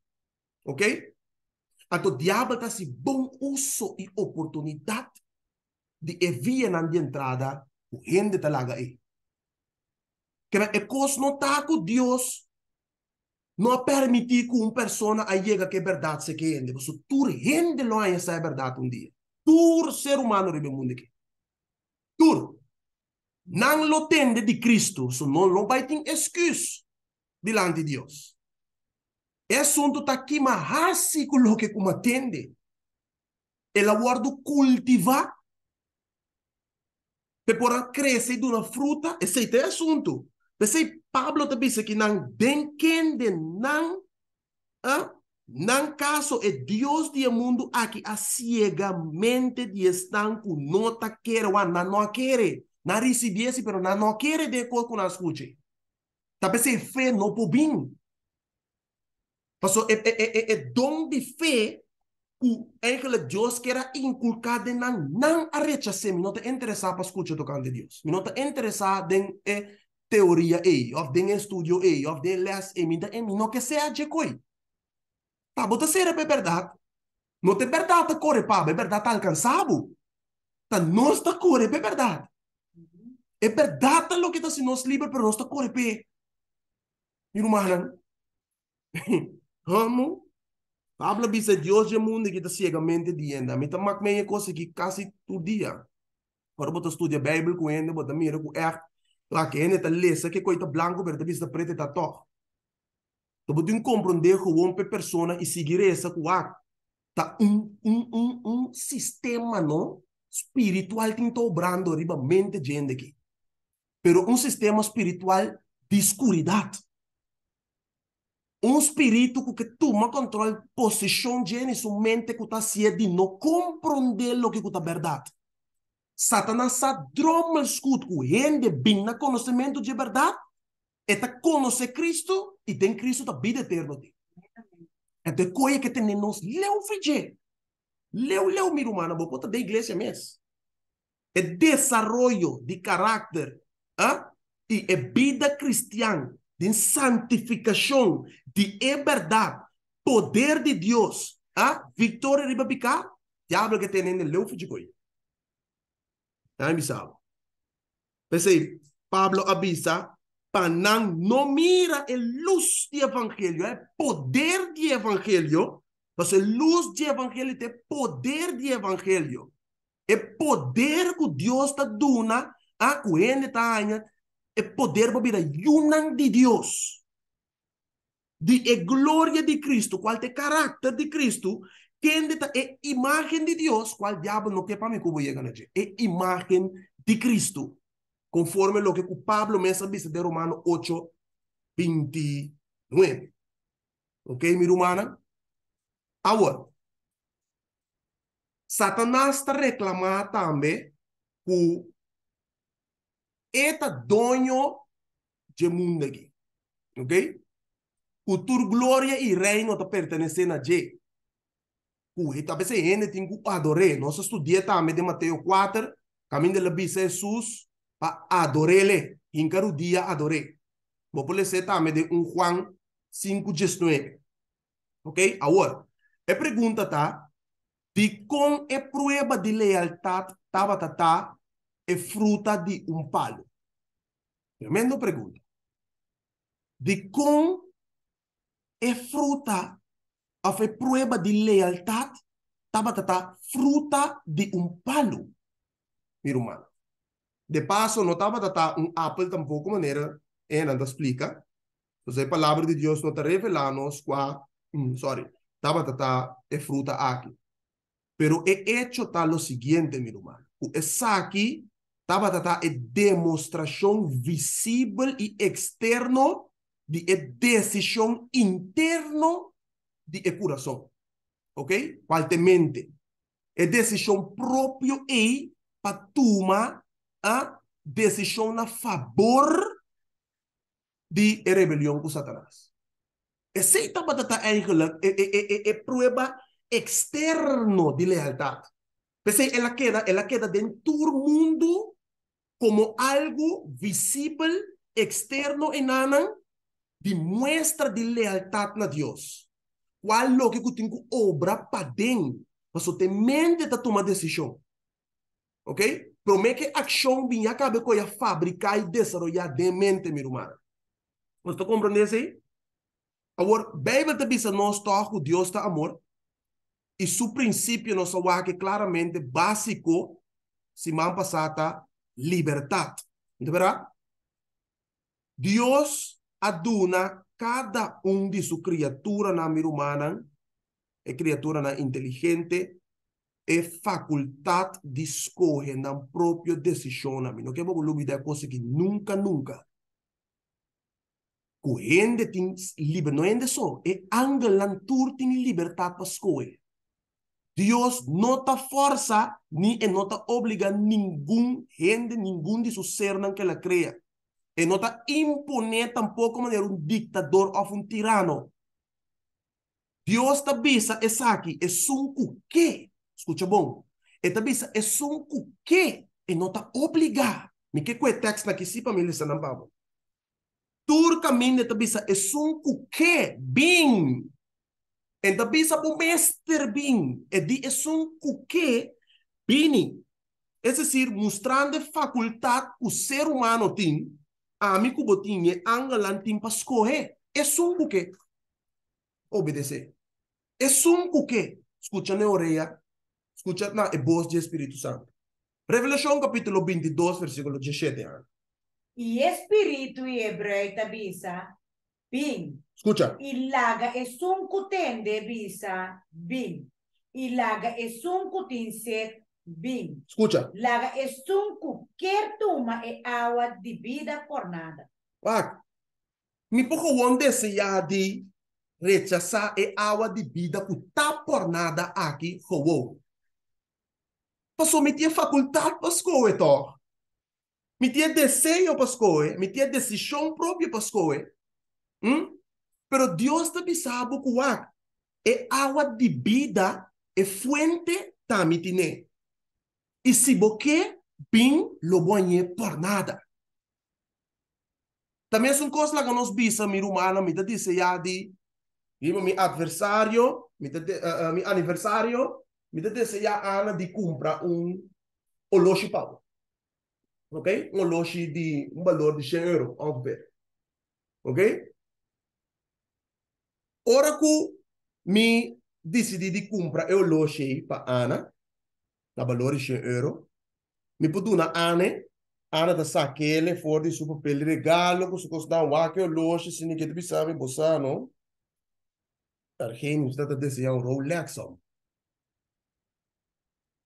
Ok? Então, o diabo está se bom uso e oportunidade de evia nan di entrada o gente talaga e. Kaya e kos no taco Dios no permiti que un persona a llega que verdad se que ende. So, tur gente lo haya sa verdad un dia. Tur ser humano ribe mundo que. Tur. Nan lo tende di Cristo, so non lo baiting excuse diante di Dios. É assunto tá aqui, mas com o que como atende. Ela guarda cultivar Pepora cresce de uma fruta, esse é o assunto. Pensei, Pablo te disse que não tem quem de não, ah, não caso é Deus de mundo aqui, a ciegamente de estão com nota quer ou não não querer. Não recebesse, pero não não querer de acordo com as coisas. Tá pensei, fé no pubim. Passou, é, é, é, é dom de fé o aquele Deus que era inculcado na não arrechasse, me não te interessa para escutar do de Deus. Me não te interessa den e eh, teoria e, eh, of den estudio e, eh, of den les e, me não que seja de coi. Tá, bota ser é verdade. Não te verdade corre para, é verdade alcançado. Tá, nós está corre, é verdade. É verdade lo que está se nós livre, para nós tá corre para. Irmã, vamos Pablo disse, Deus é mundo eh, que está cega a mente mas coisa que quase todo dia. Para você estudar a Bíblia com ele, você mira com er. Lá que ele está lesa, que coisa branco, mas a vista preta está top. Então, você tem que compreender que uma pessoa e seguir essa com a um, um, um, um sistema não espiritual que está obrando riba mente de gente aqui. Pero um sistema espiritual de escuridade um espírito que toma controle posição de sua mente que está ciente não compreender o que está verdade. Satanás sa drama el scut ku hende na conhecimento de verdade, eta conhecer Cristo e tem Cristo da vida eterna. Então, coisa que tem nós, leu fije. Leu leu mi humana bo da igreja mesmo É desarrollo de caráter, ¿ah? E é vida cristã de santificação, de verdade, poder de Deus. Ah, vitória de Babica, diabo que tem no leu de boi. Ah, me sabe. Pensei, Pablo avisa, para não mira a é luz do evangelho, é poder do evangelho, mas a é luz do evangelho tem poder do evangelho. É poder que Deus está dando a que ele está e poder a yunan de Dios, De e gloria de Cristo, qual te carácter de Cristo, quién es e imagen de Dios, cuál diablo no que para mí cubo llega e imagen de Cristo, conforme lo que Pablo me dice de Romano 8, 29. Ok, mi hermana Ahora, Satanás está reclama también que Eta dono de mundo aqui. Ok? O tur glória e reino tá pertencendo a Jé. O eta pese ene tem que adorar. Nós estudamos também de Mateus 4, caminho de labisa Jesus, para adorá-lo. Incar o dia adoré. Vou poder ser também de 1 Juan 5, 19. Ok? Agora, a pergunta está, de como é prova de lealtad, tá, tá, tá, è fruta di un palo. Tremendo pregunta. De como é fruta, a é prueba de lealtad, tabatata, fruta de un palo, meu irmão. De passo, não tabatata un apple tampouco maneira, é, eh, não explica. Então, a palavra de Deus não está revelando-nos qua, um, mm, sorry, tabatata é fruta aqui. Pero he hecho tal lo siguiente, meu irmão. O aqui Tabatata é demonstração visível e externo de decisão interno de coração. Ok? Qualte mente. É decisão própria e para tomar a decisão a favor de rebelião com Satanás. Essa Tabatata eigenlijk é, é, é, é prova externa de lealdade. Pensei, ela queda, ela queda dentro do mundo como algo visible, externo en Anan, demuestra de lealtad a Dios. ¿Cuál es lo que eu que obra para dentro, Para su mente de tomar decisión? Ok? Promete que la ação viene a fabricar y desarrollar de mente, mi irmão. Você está comprendiendo eso? aí? Agora, te diz Dios que Deus está amor. E seu princípio, que claramente básico, semana pasada, libertad. Entenderá? Ah? Deus aduna cada um de sua criatura na mira humana, é criatura na inteligente, é faculdade de escolher na própria decisão. Não quer dizer que coisa que nunca, nunca. Correndo tem liberdade, não é só, é angelantur tem liberdade para escolher. Deus não te força, nem eh, não te obriga nenhum gente, eh, nenhum de seus ser naquela creia. E não te impõe tampouco maneira um ditador ou um tirano. Deus te avisa, é aqui, é um quê? Escuta bom. Ele eh, te avisa, é um cuque. E não te obriga. Me que que é texto aqui, se para mim, listen, não, Turcamente, te avisa, é um cuque, bem. En dat bisa po meester bin. E eh, di es un cuque bini. Es decir, mostrando facultad o ser humano tin, amico botinje eh, angelan tin pa escoger. Es un cuque. Obedecer. Escucha ne oreja. Escucha na e voz de Espírito Santo. Revelação capítulo 22, versículo 17. E Espírito e hebreu tabisa Bin. Escucha. laga es un cuten de visa. Bin. laga es un cutin set. Bin. Escucha. Laga es un cualquier tuma e agua de vida por nada. Ah, mi poco wonde se ya di rechazar e agua de vida que está por nada aquí, jovo. Pasó mi tía facultad, pasó, eto. Mi tía deseo, pascoe, mi tía decisión propia, pascoe. Hum? Pero Deus também sabe que há. É água de vida, é fuente tamitine. E se você bem, lo banhe por nada. Também é uma coisa que nós vimos mi rumana, mi disse já de adversário, meu uh, aniversário, mi disse eh, eh, já Ana de compra um oloshi pau. Ok? Um oloshi de um valor de 100 euros, ongeveer. Ok? Ora que me decidi de comprar, eu lochei para Ana, na valor de 100 euro. Me pude na Ana, Ana da saquele, for de super pele regalo, que se custa que eu loche, se ninguém te sabe, bossa, não? você está a desenhar um Rolex, oh.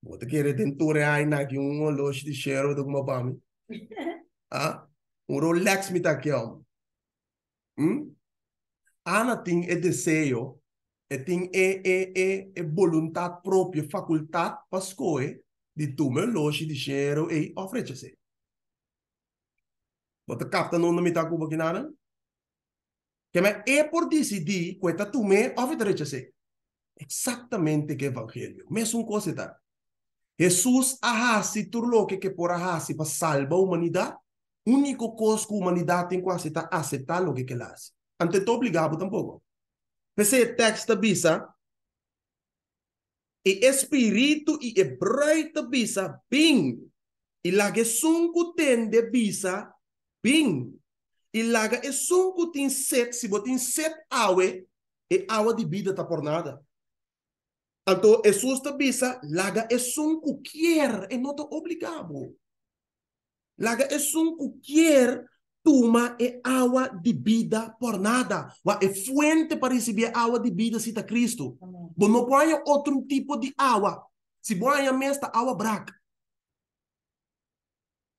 Vou te querer tentar ainda que um loche de cheiro de uma pami. Ah? Um Rolex me tá aqui, Hum? Anting é desejo, e tem é, é, é, vontade própria, faculdade para escolher de tomar longe de dinheiro e oferecer. Bota capta não me está cuba que nada? Que é por decidir que tu me oferecer. Exatamente que evangelho. um coisa tá. Jesus arrasi turlo que que por arrasi para salvar a humanidade. Único coisa que a humanidade tem que aceitar, aceitar o que que ela hace ante estou obrigado tampouco. Pensei texto bisa e espírito e hebraita bisa bem e laga sunco tende bisa bem e laga e sunco tem set se botin set awe e awa de vida tá por nada. Então, Jesus te bisa laga e sunco quer e não te obrigado. Laga e sunco quer Tuma é água de vida por nada. É fuente para receber água de vida, cita Cristo. Mas não põe outro tipo de água. Se põe a mesma água braca.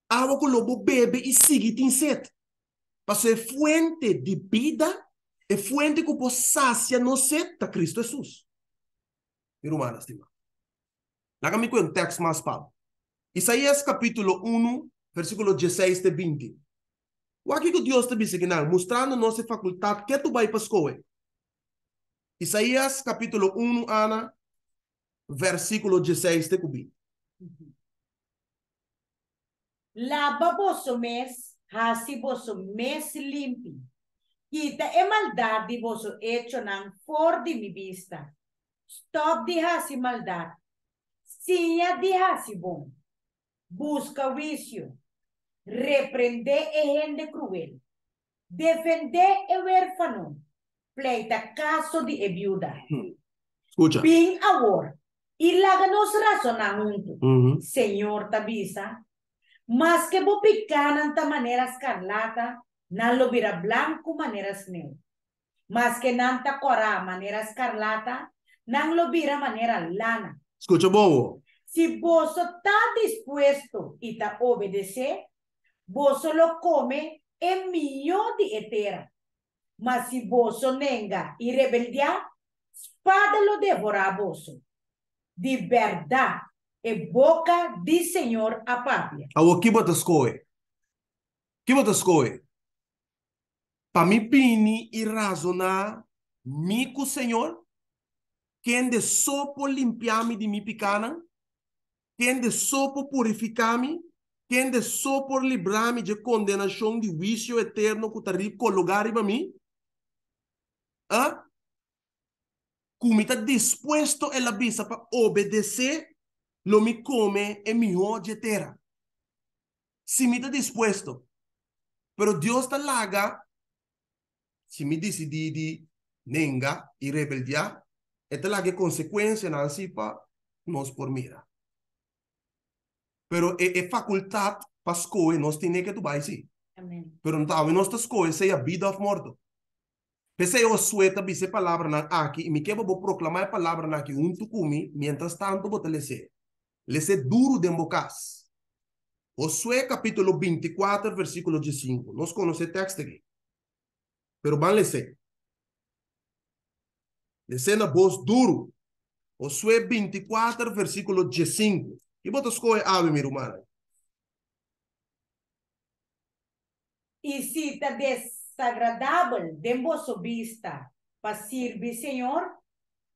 Água que o lobo bebe e sigue tem sede. Mas é fuente de vida, é fuente que pode saciar no sede Cristo Jesus. Irmãs, estimado. Lá me um texto mais, para Isaías capítulo 1, versículo 16 de 20. O que, que Deus está ensinando? Mostrando nossa faculdade que tu vai para a escola. Isaías capítulo 1, Ana, versículo 16, te cubi. Lava vosso mês, raci vosso mês limpo. Quita a maldade vosso hecho não for de minha vista. Stop de raci maldade. Sinha de raci bom. Busca o vício. reprende e gente cruel, defende a huérfano, pleita caso de viuda. Escucha. Bien war, y la ganos Señor Tabisa, más que vos picanan de manera escarlata, nan lo vira blanco maneras neu. más que nanta cora manera escarlata, nan lo vira manera lana. Escucha, bobo. Si vos está dispuesto y te obedece, vos lo come é mio de etera. Mas se vos nega e rebeldia, espada lo a vos. De verdade, é boca de Senhor a pátria. A o que botas coe? Que botas coe? Para mim pini e razonar, mico Senhor, quem de sopo limpiar-me de mi picana, quem de sopo purificar-me, de so por librarme de condenación de juicio eterno que está colocado para mí? ¿Ah? ¿Cómo está dispuesto a la para obedecer, lo me come en mi de Si si me está dispuesto? Pero Dios está laga, Si me dice de nenga y rebeldia, está la consecuencia de se para por mira. Pero é, é faculdade para escolher, nós temos que tomar isso. Amém. Pero então, nós escolhemos se é a vida ou morto. Pensei eu sueta bise palavra aqui e me quero vou proclamar a palavra na aqui junto comigo, mientras tanto vou te lecer. Lecer duro de embocas. Josué capítulo 24, versículo 15. Nós conhecemos o texto aqui. Pero vamos lecer. Lecer na voz duro. Josué 24, versículo 15. E boto skoje a mi rumana. E se está desagradável, de vosso vista, para servir, Senhor,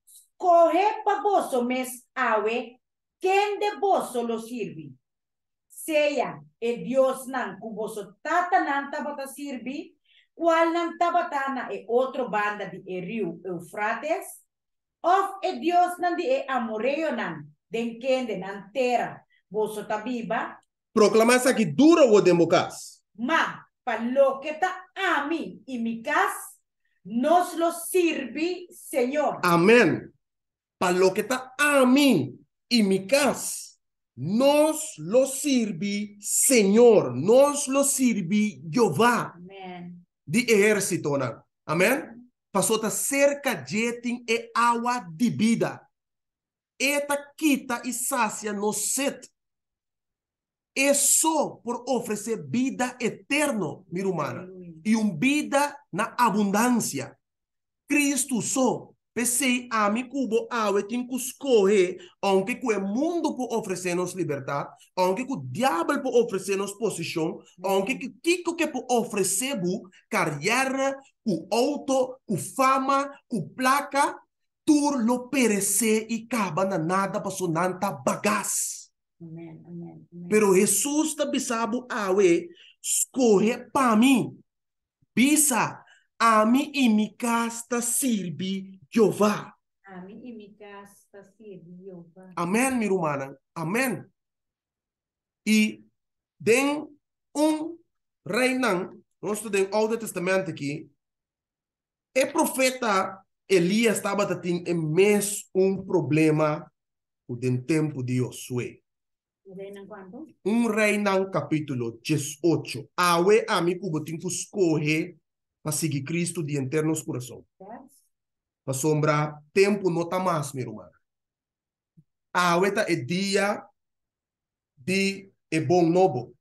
escorre para vosso mes ave, quem de vosso lo sirve. Seja e Deus não com vosso tata nan tá tabata servir, qual nan tá na e outro banda de rio Eufrates, of e Deus não de e amoreo den na terra boso tabiba. Proclamasa ki dura o demukas. Ma paloketa ami e mi cas nos lo sirvi, Señor. Amén. Paloketa ami e mi cas. Nos lo sirvi, Señor. Nos lo sirvi, Jehová. amém. Di ejército, ¿no? Amén. Pasota cerca jetin e agua de vida. Eta quita e sacia nos set. É só por oferecer vida eterna, minha humana. E um vida na abundância. Cristo só. Pensei a mi cubo awe tin cuscohe, aunque que o mundo po oferecer-nos liberdade, aunque que o diabo po oferecer-nos posição, uhum. aunque que Kiko que po oferecer carreira, com auto, com fama, com placa, Tur lo perece y cabana nada nanta tá bagas. Amen, amen, amen. Pero Jesús ta tá a awe escorre para mim. Bisa a mim e me casta sirvi Jeová. Amém e me Amém, minha irmã. Amém. E den um rei nós temos o Testamento aqui. É profeta Elias estava tinha mais um problema o tempo de Josué. Um rei no capítulo 18. Awe amigo tem que escorrer para seguir Cristo de interno nos coração. Para sombra, tempo não está mais, meu irmã. Awe está é dia de é bom novo.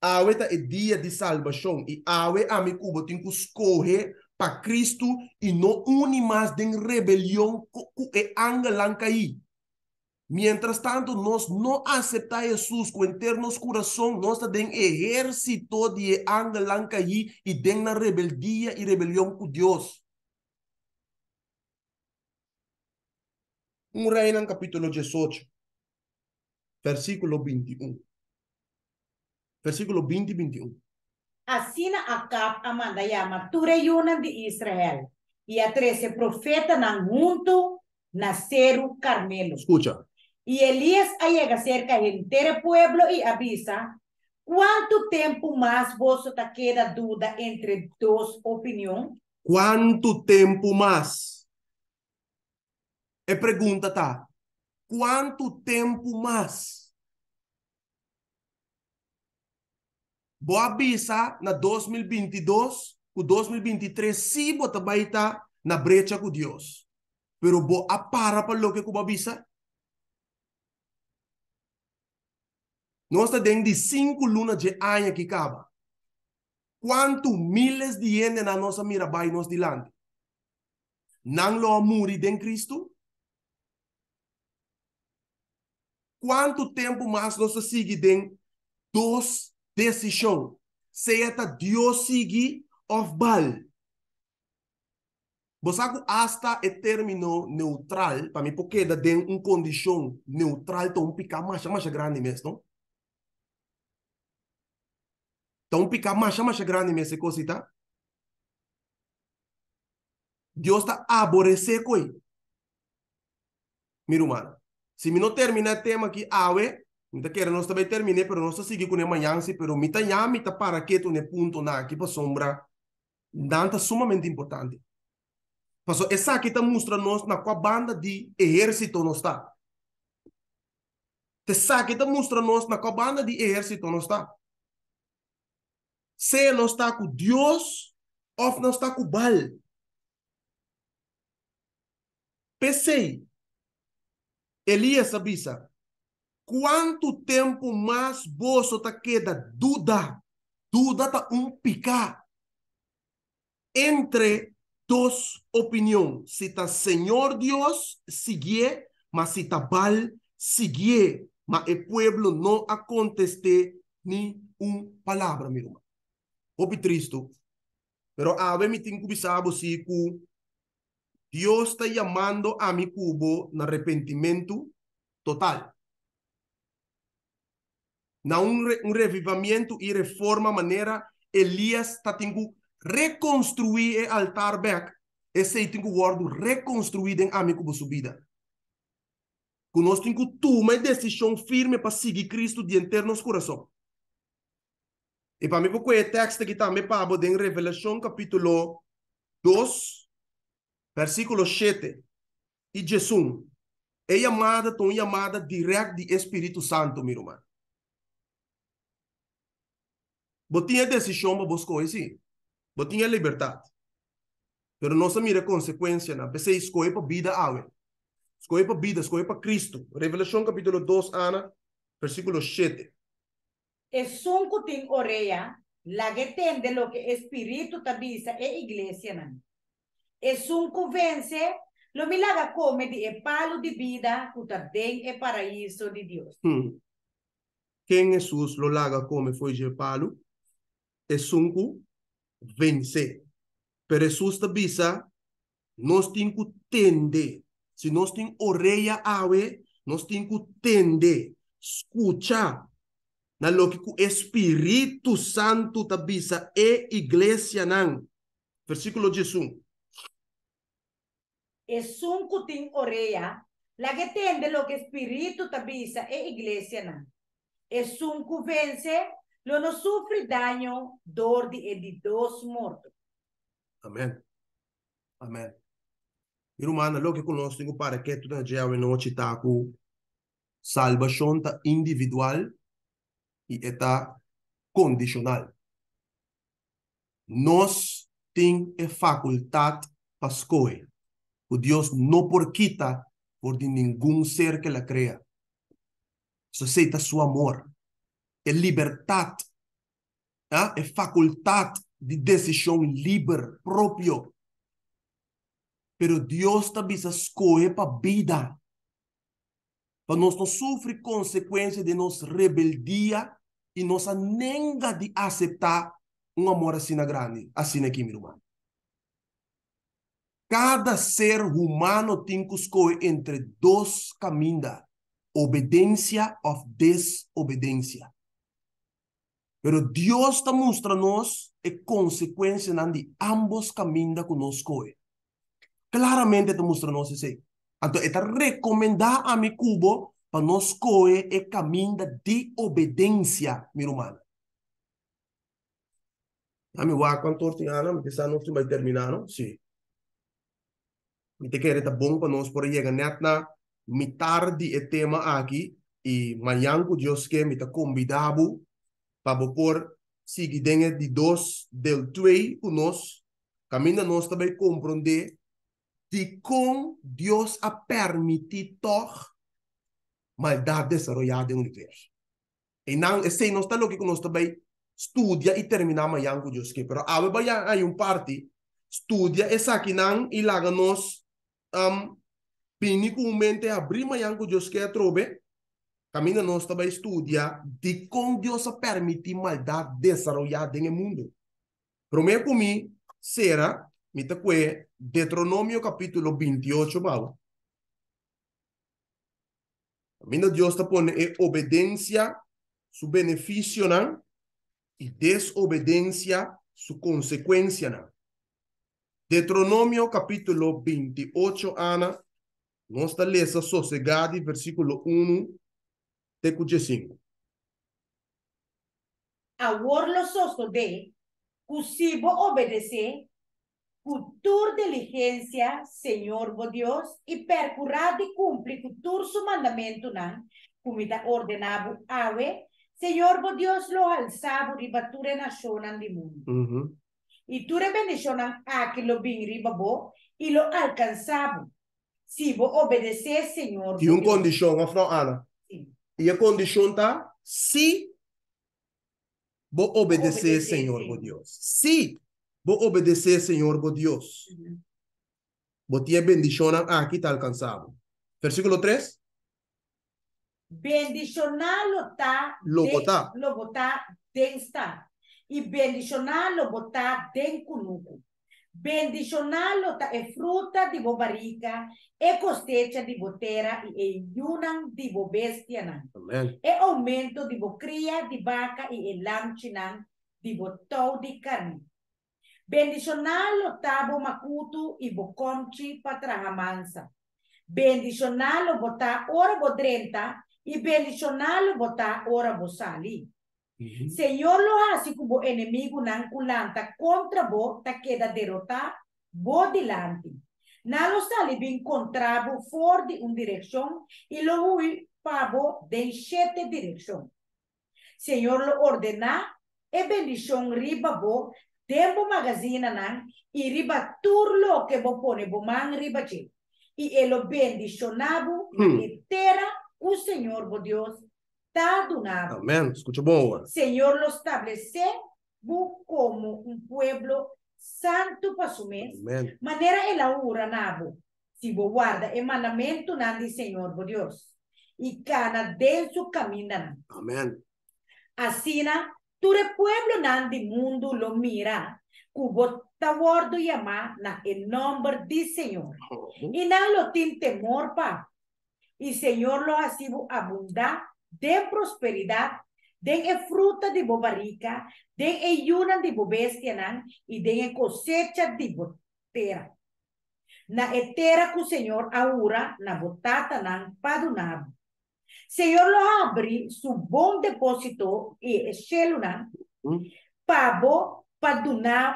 Awe está é dia de salvação. E awe amigo tem que escorrer para Cristo y no unimos más de rebelión que eh, han ahí. Mientras tanto, nos no acepta con eternos internos coração, nós den ejército de angelanca aí y den la rebeldía y rebelión con Dios. Un reino en capítulo 18, versículo 21. Versículo 20 y 21. Assina a cap a mandayama tureyuna de Israel. E a trece profeta nangunto nasceram Carmelo. Escucha. E Elias chega cerca do inteiro povo e avisa Quanto tempo mais você está queda dúvida entre duas opiniões? Quanto tempo mais? É pergunta, tá? Quanto tempo mais? boabisa na 2022 o 2023 si vai estar na brecha com Deus. Pero bo apara para o que com babisa. Nós dentro de cinco lunas de ano que acaba. Quanto milhas de ienes na nossa vai nos dilante? Não lo amuri den Cristo? Quanto tempo mais nós sigue dois decisão Se se esta diocese of Baal. Bosago hasta é término neutral, para mim, porque da de uma condição neutral, então um pica macha mais grande mesmo. Então um pica macha mais grande mesmo, cosita. Deus está aborrecer coi. Mira, Se me não terminar o tema aqui, awe, não quero nós também terminei, pero nós seguir com amanhã, se pero mita já mita para que tu ne ponto na aqui para sombra, danta sumamente importante. Passou, essa aqui está mostrando nós na qual banda de exército nós está. Essa aqui está mostrando nós na qual banda de exército nós está. Se nós está com Deus, ou nós está com Baal. Pensei, Elias avisa, ¿Cuánto tiempo más você te queda duda? Duda tá um picar entre dos opiniones. Si tá Señor Dios sigue, mas se tá bal sigue. Mas el pueblo no a contesté ni una palavra, meu irmão. triste. Pero a ver, mi tem que avisar que está llamando a mi cubo na arrepentimiento total. Não um, re, um revivamento e reforma maneira Elias está tendo reconstruir o altar back. Esse tem o ordo reconstruído em amigo com subida. Que nós temos que tomar decisão firme para seguir Cristo de do nosso coração. E para mim, porque o texto que também para em Revelação capítulo 2, versículo 7. E Jesus, é chamada, tão chamada direto de Espírito Santo, meu irmão. Botinha tinha decisão, mas vos coi sim. Vos liberdade. Pero nossa mira consequência, na Você escolhe para vida, ave. Escolhe para vida, escolhe para Cristo. Revelação capítulo 2, Ana, versículo 7. É som que tem orelha, la que tende lo que Espírito te dice é igreja, não. É som que vence Lo milaga come de e palo de vida, cutardem e paraíso de Deus. Hum. Quem Jesus lo laga come foi de palo, é um vencer. Pero Jesus avisa, nós temos que tender. Se nós temos orelha ave, nós temos que tender, escutar. Na lo que o Espírito Santo avisa, e igreja não. Versículo 11. É um que tem orelha, la que tende lo que Espírito avisa, e igreja não. É um que vence, não sofre daño, dor e de dos mortos. Amém. Amém. Irmã, lo que conosco o parequeto da Jeová no Chitaku salvação tá individual e está condicional. Nós tem a faculdade para escolher. O Deus não por quita por de nenhum ser que la crea. Só aceita seu amor é liberdade, tá? é faculdade de decisão livre, próprio. Pero Deus também escolhe para a vida. Para nós não sofrer consequências de nossa rebeldia e nossa nega de aceitar um amor assim na grande, assim aqui, meu irmão. Cada ser humano tem que escolher entre dois caminhos: obediência ou desobediência. Pero Dios está mostrándonos a consecuencia de ambos caminos que nosotros. Eh. Claramente está mostrándonos ese. Entonces, está recomendado a mi cubo para nos coe el camino de obediencia, mi hermano. Ah, a mi guaco, Antorti, Ana, me ¿Está no se terminar, ¿no? Sí. Me te quiere estar bueno para nos por llegar net na tarde de tema aquí y mañana pues, Dios que me te convidaba para por seguir de dois del três com nós, caminha nós também compreender de como Deus a permitido maldade desarrollar no universo. E não, esse sei, nós está louco que nós também estudia e termina amanhã com Deus que, pero abre ah, vai aí um parte estudia essa que não e laga nós um, pini com mente abrir amanhã com Deus que é trobe Camina nós também estudar de como Deus permite maldade desarrollar no mundo. Primeiro comigo, será, me tacué, Deuteronômio capítulo 28, mal Camina Deus está pondo obediência, su benefício, não? E desobediência, sua consequência, não? Deuteronômio capítulo 28, Ana, nós está lendo sossegado, versículo 1 te escuché cinco. Aguor lo soso de, cusivo obedecer, cultur diligencia, Señor vos Dios, y percurrado y cumplir cultur su mandamento nan, comida ordenado ave, Señor vos Dios lo alzabo ribature nacionan de mundo. Uh Y tú rebendicionan a que lo bin ribabo y lo alcanzabo. Si vos obedeces, Señor. Y un condición, Afro Ana. Ah, E a condição está, se vou obedecer, obedecer Senhor, meu Deus. Se vou obedecer, Senhor, meu Deus. Uhum. Vou ter bendição. Ah, aqui está alcançado. Versículo 3. Bendicionar lotá. está logo está den está. E bendicionar lobotá, den cunuco. Bendicioná-lo é fruta de bo a costeira costecha de botera e é yunam de bo bestia nan. aumento de bo cria de vaca e é lanche nan de bo de carne. Bendicioná-lo tabo macuto e bo conchi patrahamansa. Bendicioná-lo botar ora bo drenta e bendicioná-lo botar ora bo sali. Señor lo hace como enemigo nanculanta contra vos, te queda derrotar, vos delante. lo sale bien contra vos, for de una dirección y lo huye para vos de siete dirección. Señor lo ordena, e bendición riba vos, tempo magazina nan, y riba lo que vos pone vos man riba y Y el bendicionabo, mm. tera o Señor vos Dios, perdonado. Amén. Escucha bom Señor Senhor como un pueblo santo para su mes. Manera el aura nabo. Si vos guarda el mandamento nandi Señor por Dios. Y cana su camina. Amén. Así na, tu pueblo nandi mundo lo mira. Cubo tawardo y na el nombre de Señor. Y lo temor pa. Y Señor lo ha sido abundante de prosperidad, de e fruta de bo barrica, de e yunan de bo bestia y e cosecha de bo Na etera que o Senhor aura na botata nan padunab. Senhor lo abre su bom depósito e excelunan pabo padunab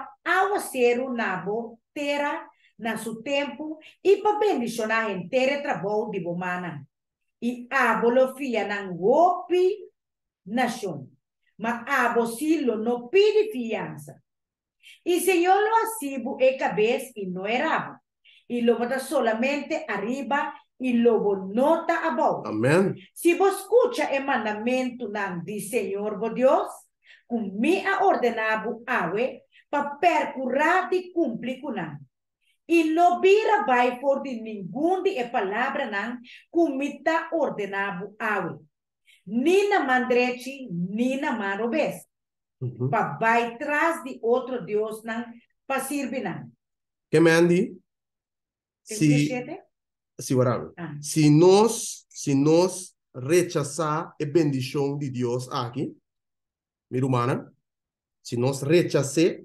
seru nabo tera na su tempo e para bendicionar inteira trabalho de bomana abolo fia na wopi nasyon. abo silo no pide fiança. E Senhor lo asibu e cabeça e no erabo. E lo bota solamente arriba e lobo nota abaixo. Amém. Se você escuta o mandamento de Senhor, bo Deus, com me a para percurrar e cumprir com nada e não vira vai por de ningundi de palavra nan kumita ordenabo awe. Nina mandrete, nina marobes. Uhum. Pa vai atrás de outro Deus não pa servir nan. Que me andi? Se, se, ah. si nos si nos rechazar a bendição de Deus aqui, mirumana irmã, se nos rechazar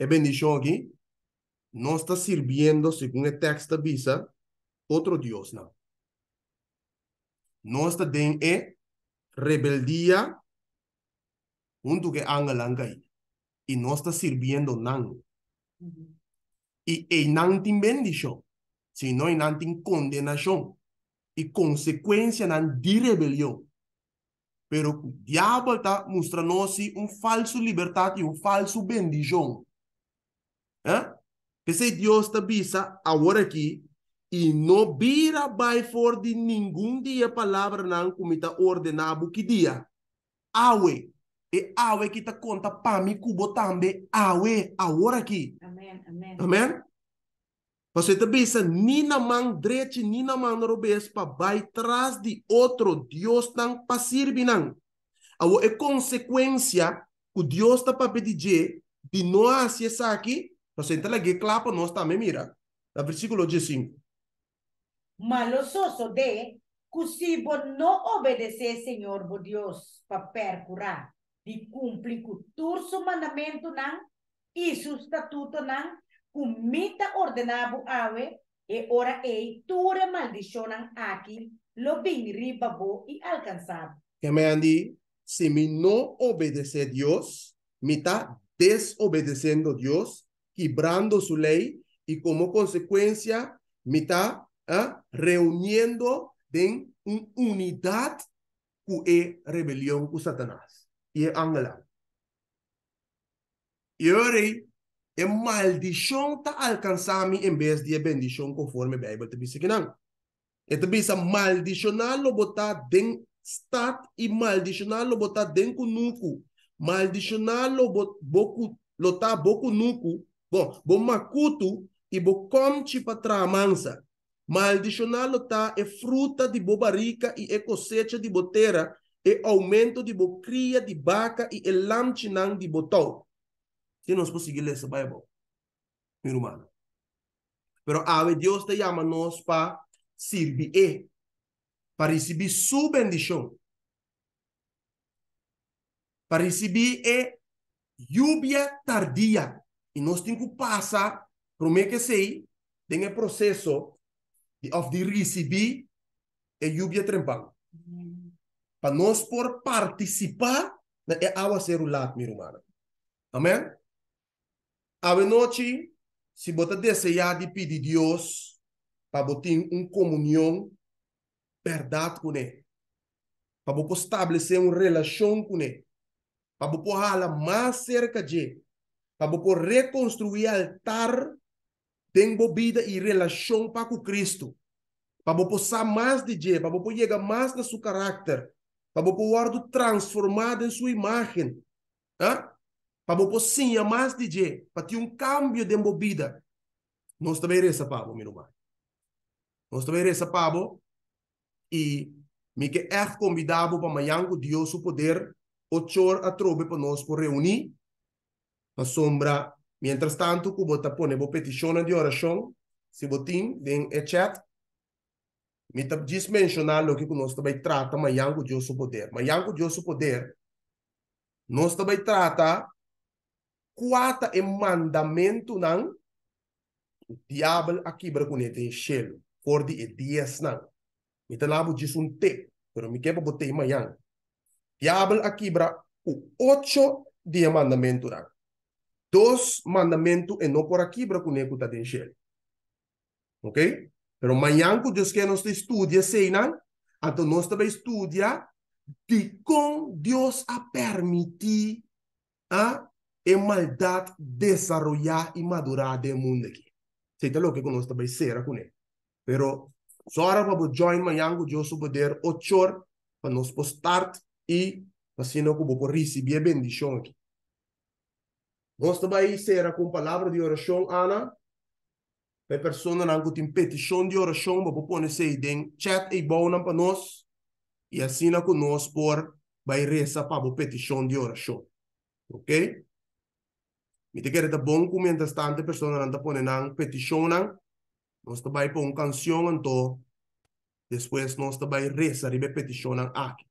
a bendição aqui, no está sirviendo, según el texto visa, otro Dios, no. No está teniendo rebeldía junto que angalangai y no está sirviendo nan. Y hay nantin bendición, sino en nantin condenación y consecuencia nan di rebelión. Pero el diablo está mostrando un falso libertad y un falso bendición. ¿Eh? Dios te avisa, ahora aquí, y no vira by for de ningún día palabra não comita ordenado que dia. Awe. E awe que te conta para mí cubo también. awe agora aqui. Amén. amém. Amém? Pues te avisa, ni na mano derecha, ni na mano robes para tras de otro Dios tan para servir nan. Awo e que Dios te para pedir de no Entonces, la que clapa nos también mira. El versículo 15. Malososo de cusibo no obedece, Senhor bo Deus para percurar, de cumprir o tu mandamento não y su estatuto nan, cumita ordenado ave, e ora ei ture maldicionan aqui lo bin ribabo e alcanzar. Que me andi, me não obedecer obedece Deus, me está desobedecendo Deus quebrando su ley y como consecuencia, me está ¿ah? reuniendo en una unidad que eh, rebelión con Satanás y el ángel Y ahora, es maldición está alcanzarme en vez de bendición conforme la Biblia te dice que no. sa este maldicionar lo botar den stat y maldicionar lo botar den kunuku. Maldicionar lo boku lo boku nuku Bom, bom macuto e bom comte para mansa. Maldicionado lo tá é fruta de rica e é cosecha de botera e aumento de bocria de vaca e é chinang de botão. Se nós conseguimos ler essa Bíblia, meu irmão. Pero ave Deus te chama nós para servir, para receber sua bendição, para receber lluvia tardia. E nós temos que passar, para o que sei, tem o processo de, de receber a lluvia trempal. Para nós por participar na água celular, minha irmã. Amém? A noite, se você desejar de pedir Deus para botar uma comunhão, verdade com Ele. Para você estabelecer uma relação com Ele. Para você falar mais cerca de Ele Acabou por reconstruir altar de envolvida e relação para com Cristo. Para poder mais de Deus, para poder chegar mais no seu caráter. Para poder ser transformado em sua imagem. Ah, Para poder sim mais de para ter um cambio de envolvida. Nós também essa Pablo, meu irmão. Nós também essa Pablo. E me que é convidado para amanhã com Deus o poder, o chor a trobe para nós por reunir la sombra. Mientras tanto, cubo tapone bo petizione di orazione, si botin, den e chat. Me tap just mencionar lo que nós também trata, mas yango de seu poder. Mas yango de seu poder, nós também trata quata é mandamento não o diabo aqui para com ele enchelo. Cordi e dias não. Me lá tanabo diz um te, pero me quebra botei manhã. Diabo aqui para o oito de mandamento não. dos mandamentos e no por aqui para conectar tá de Ok? Pero mañana que quiere quer estudia, Seinan, Entonces nos estudia de cómo Dios ha permitido a la ¿ah? maldad desarrollar y madurar el mundo aquí. Se es lo que va a hacer con él. Pero vamos a join mañana mañana Dios a poder ocho horas para nos postar y para se não que y recibir bendición aquí. Nós vai ser com palavra de oração, Ana. Para pessoa não que tem petição de oração, para pôr nesse em chat e bom para nós. E assina conosco nós por vai rezar para a petição de oração. Ok? Me te quero bom com mientras tanta pessoa não está pondo petição, nós vamos pôr uma canção, então. Depois nós vamos rezar e petição aqui.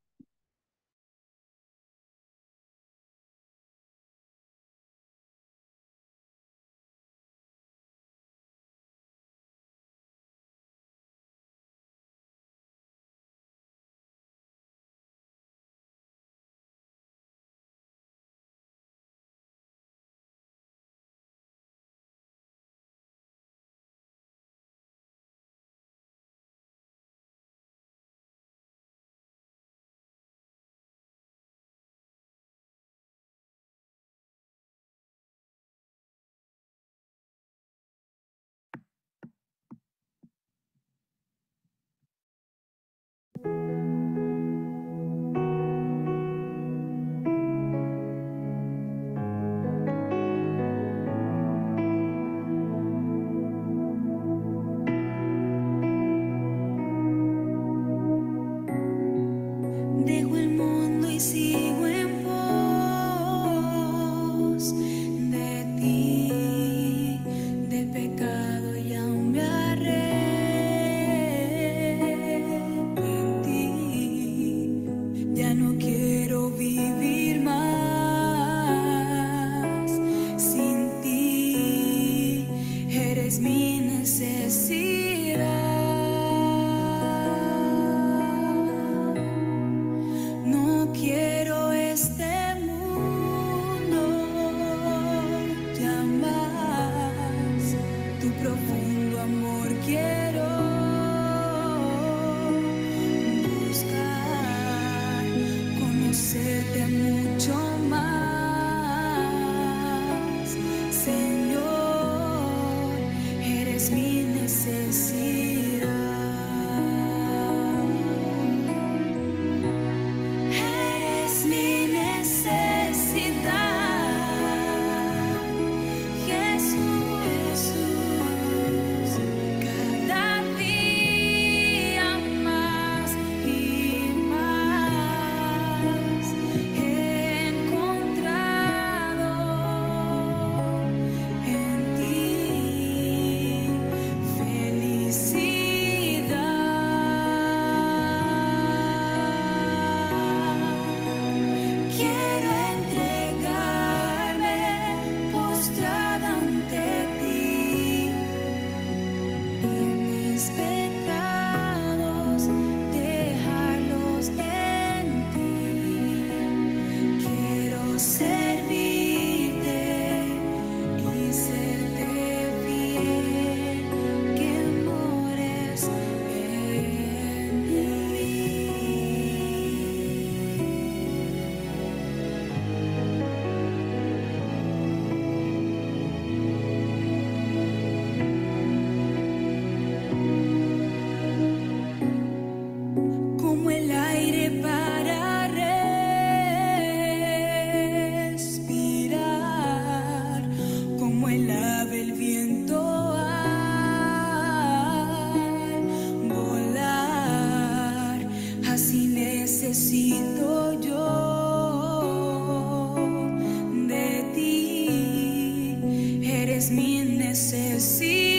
necesito.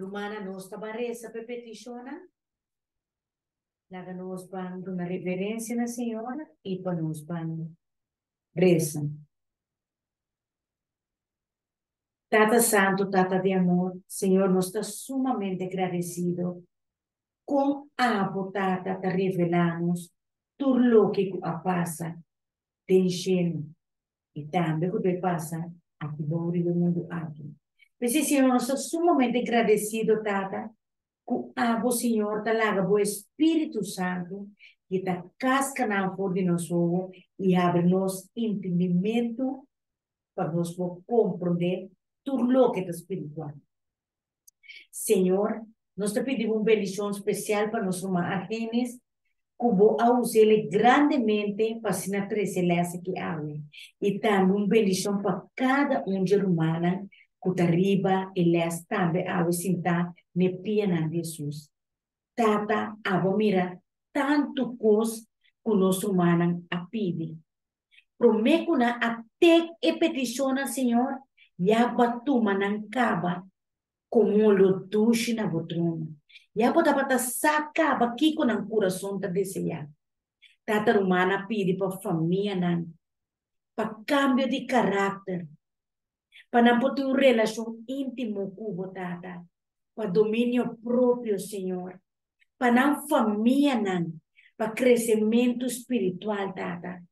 Rumana nossa barreza repetições Laga nos bando na reverência na Senhora e para nos bando. Reza. Tata Santo, Tata de Amor, Senhor, nós está sumamente agradecido com a botada te revelamos tudo o que a passa te enchendo e também o que passa a que do mundo aqui. Precisamos, eu sou sumamente agradecido, Tata, com o Senhor, Talaga, o Espírito Santo, que está cascando por de nosso ovo e abre-nos entendimento para nós compreender tudo o que está espiritual. Senhor, nós te pedimos uma bendição especial para nossos margens, cubo ausele grandemente para se na presença que abre. E também uma bendição para cada um de humana kutariba e tambe awe sinta ne pia Jesus. Tata abomira tanto cos kuno sumanang a pide. na até e peticiona, Senhor, yaba tuma nancaba como lo tuxi na botruma. Yaba tabata sacaba kiko nan coração ta desejar. Tata rumana pide para família nan, para cambio de caráter, Para tu relación íntimo cubo, tata. Para dominio propio, Señor. Para familia, para crecimiento espiritual, tata.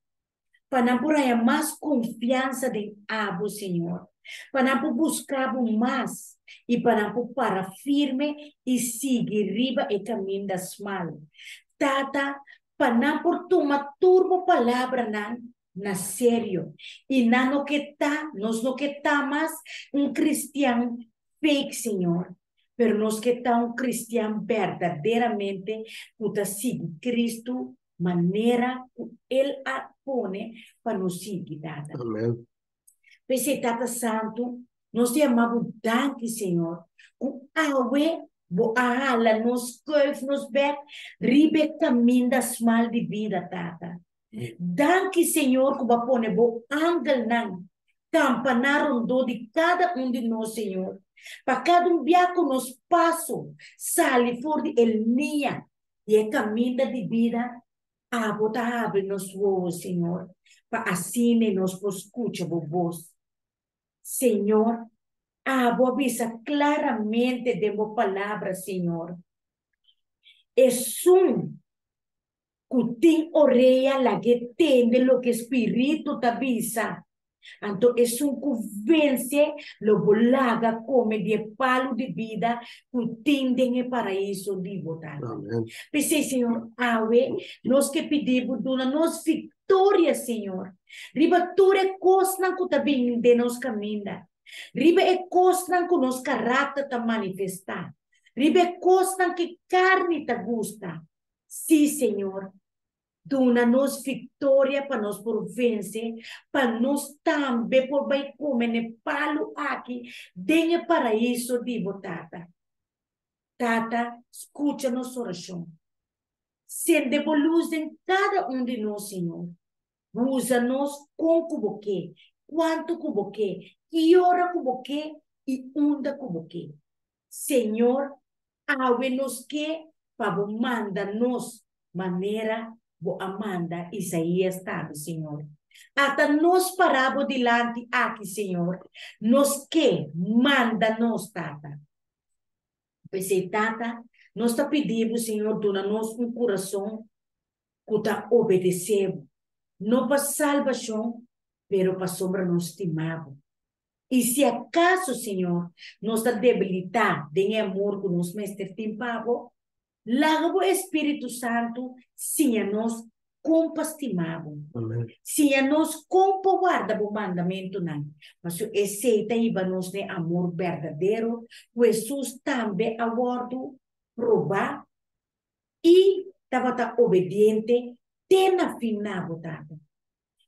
Para por haya más confianza de Abu, Señor. Para buscar más y para para firme y seguir arriba el camino das mal. Tata, para por tomar turbo palabra, nan na sério. E na no que tá nós no que tá mais um cristão fake, Senhor. Pero nos que está um cristão verdadeiramente, puta sigue Cristo, maneira que Ele a pone para nos seguir, Tata. Amém. Pensei, Tata Santo, nós te amamos tanto, Senhor, com água Bo ala nos coif nos bet ribe caminho das mal de vida, tata. Danke, señor Senhor, que pone bo angel nang Campanar do de cada um de nós, Senhor. Para cada um viaco nos passo, sale for de mía e é caminho de vida. Abota abre nos señor, Senhor. Para assim nos vos bo voz. Senhor, abo avisa claramente de vos palavra, Senhor. es un Kutin oreia la tende lo que espíritu visa, Então, é um convence, lo bolaga come de palo de vida, que tendem em paraíso de Pese Senhor, Awe, nós que pedimos, dona, nós vitória, Senhor. Riba tura cosna que também de nos caminha. Riba é cosna que nos caráter tá manifestar. Riba é cosna que carne tá gusta. Sim, Senhor. Dona-nos vitória para nós por vencer, para nós também por bem comer palo aqui, denha paraíso de botata. Tata, escuta nossa oração. Sende por luz em cada um de nós, Senhor. Usa-nos com cuboque, quanto cuboque, que ora cuboque e onda cuboque. Senhor, abre-nos que para manda-nos maneira bo amanda Isaías estado, Senhor. Até nos paramos delante aqui, Senhor. Nos que manda-nos, Tata. Pensei, é, Tata, nós te pedimos, Senhor, dona-nos um coração que te obedecemos. Não para salvação, pero para sombra nos estimamos. E se acaso, Senhor, nos debilitar de amor que nos mestre timpavo, Largo Espírito Santo, se é nos nós compastimavam. É nos a nós o mandamento não. Mas o aceita e nos de amor verdadeiro, Jesus também abordo roba e estava obediente até na final, tata.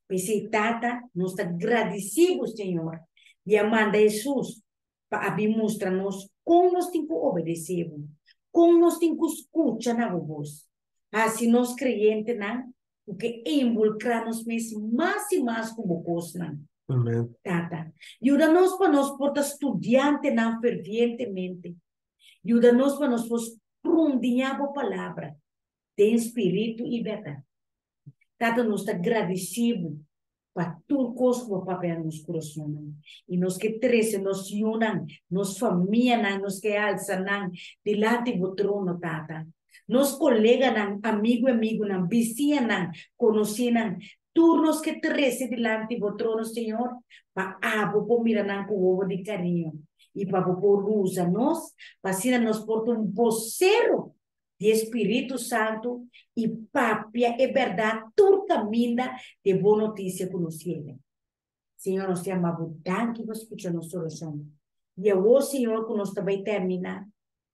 Pensei, tata, nós agradecido Senhor, e amanda Jesus para mostrar-nos como nós temos obedecido com nos tinkuskuchan a assim nos crentes né? O que involucramos mesmo mais e mais com vocês, né? Amém. Tata, ajuda-nos para nos portar estudiante não fervientemente. Ajuda-nos para nos prundinhar a palavra de espírito e verdade. Tata, nos está Patuncos no papel nos corazonan y nos que trece nos unan nos familian, nos que alzan delante de trono tata. Nos coleganan, amigo amigo nan, vicianan, turnos que trece delante de trono, Señor, pa abo ah, po miranan con ovo de cariño y pa por rusa nos, pa nos por un vocero de Espírito Santo e papia é verdade, tudo camina de boa notícia que Senhor, nós te amamos tanto e você escutou nossa oração. E é o Senhor que nós também termina,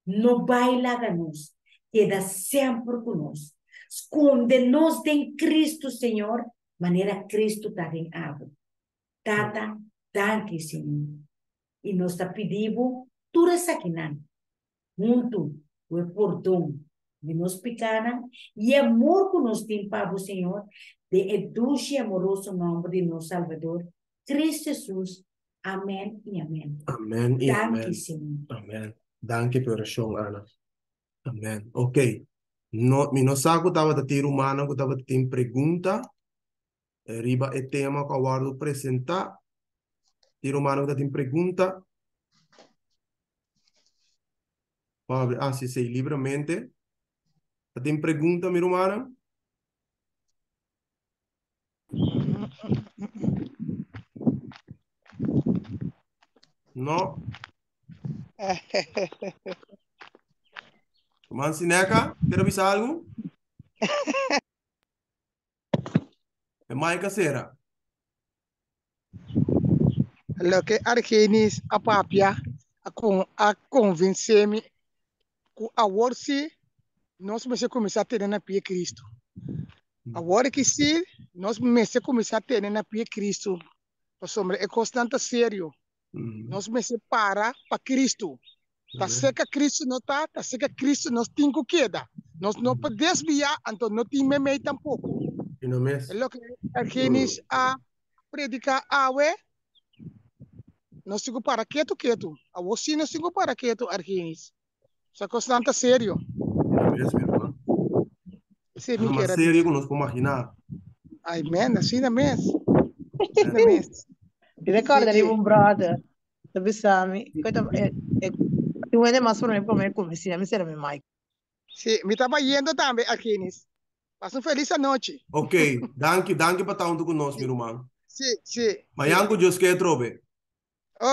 não baila de nós, queda sempre conosco. Esconde-nos em Cristo, Senhor, maneira Cristo está em água. Tata, danke, Senhor. E nós te pedimos tudo que não, junto, o portão de nos picarem, e amor que nos tem para o Senhor, de é e amoroso nome de nosso Salvador, Cristo Jesus. Amém e amém. Amém e amém. Amém. Danke por oração, Ana. Amém. Ok. No, não sabe que estava a ter humana, estava a ter pergunta. Riba é tema que eu guardo apresentar. Ter humana que tem pergunta. Palavra, ah, se sei livremente. Tem pergunta, minha Não? Irmã Sineca, quer avisar algo? É Maica Sera. que Argenis, a papia, a convencer-me, a Worsi nós começamos começar a treinar na pia Cristo. Agora que se nós começamos a começar a treinar na pia Cristo, hum. pastor, é constante é sério. Uhum. Nós começamos a parar para Cristo. Está é seca Cristo não está, está seca Cristo nós temos que queda. Nós não uhum. podemos desviar, então não temos meio tampouco. E não mesmo. É o que a gente a predicar a ah, ué. Nós temos para quieto, quieto. A você não temos para quieto, Argenis. Isso é constante é sério viața Mas nu? Se mi Numai să eu cunosc cum machina. Ai men, și de mes. De mes. Recorda ali um brother, da Bissami. Coita, eu ainda mais por mim, como é que eu me sinto, me sinto bem, Mike. Sim, me estava indo também aqui nisso. Passa um feliz noite. Ok, danke, danke para estar junto conosco, meu irmão. Sim, sim. Mas eu não sei o que trobe.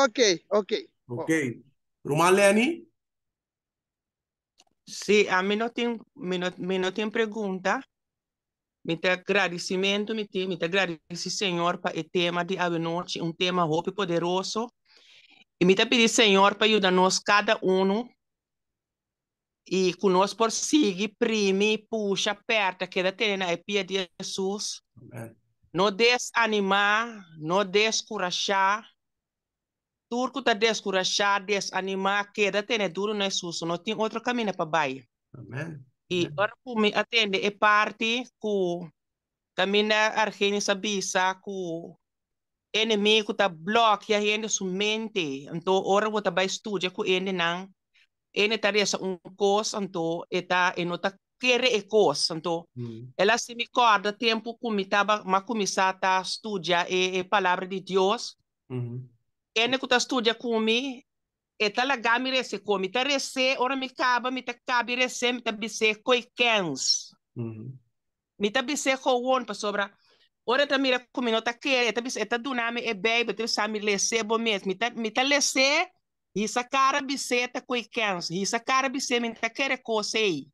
Ok, ok. Ok. Rumah Leani? Sí, a mí no tiene, me no, no tem pergunta. Me tem agradecimento, me tem, me tem Senhor, para o tema de noite, um tema roubo e poderoso. E me tem pedir, Senhor, para ajudar nos cada um, e conosco nós persigue, prime, puxa, aperta, queda terrena, é pia de Jesus. Não desanimar, não descorajar, turco está descurachado, desanimado, queda tene duro na susto, não tem outro caminho para baixo. Amém. E agora me atende é parte que caminha argênio sabisa que inimigo está bloqueando a gente sua mente. Então, agora vou trabalhar estudo com ele não. Ele está dessa um curso, então, está em outra querer e coisa, então, mm. ela se me corda tempo que me estava, mas começar a estudar a palavra de Deus, mm ene ku ta studia kumi e talaga mi rese kumi ta rese ora mi kaba mi ta kabi rese mi ta bise koi kens mm-hmm. mi ta bise ko won pa sobra ora ta mira kumi no ta kere ta bise ta dunami e bebe ta sa mi lese bo mes mi ta mi ta lese hisa cara bise ta koi kens hisa cara bise mi ta kere ko sei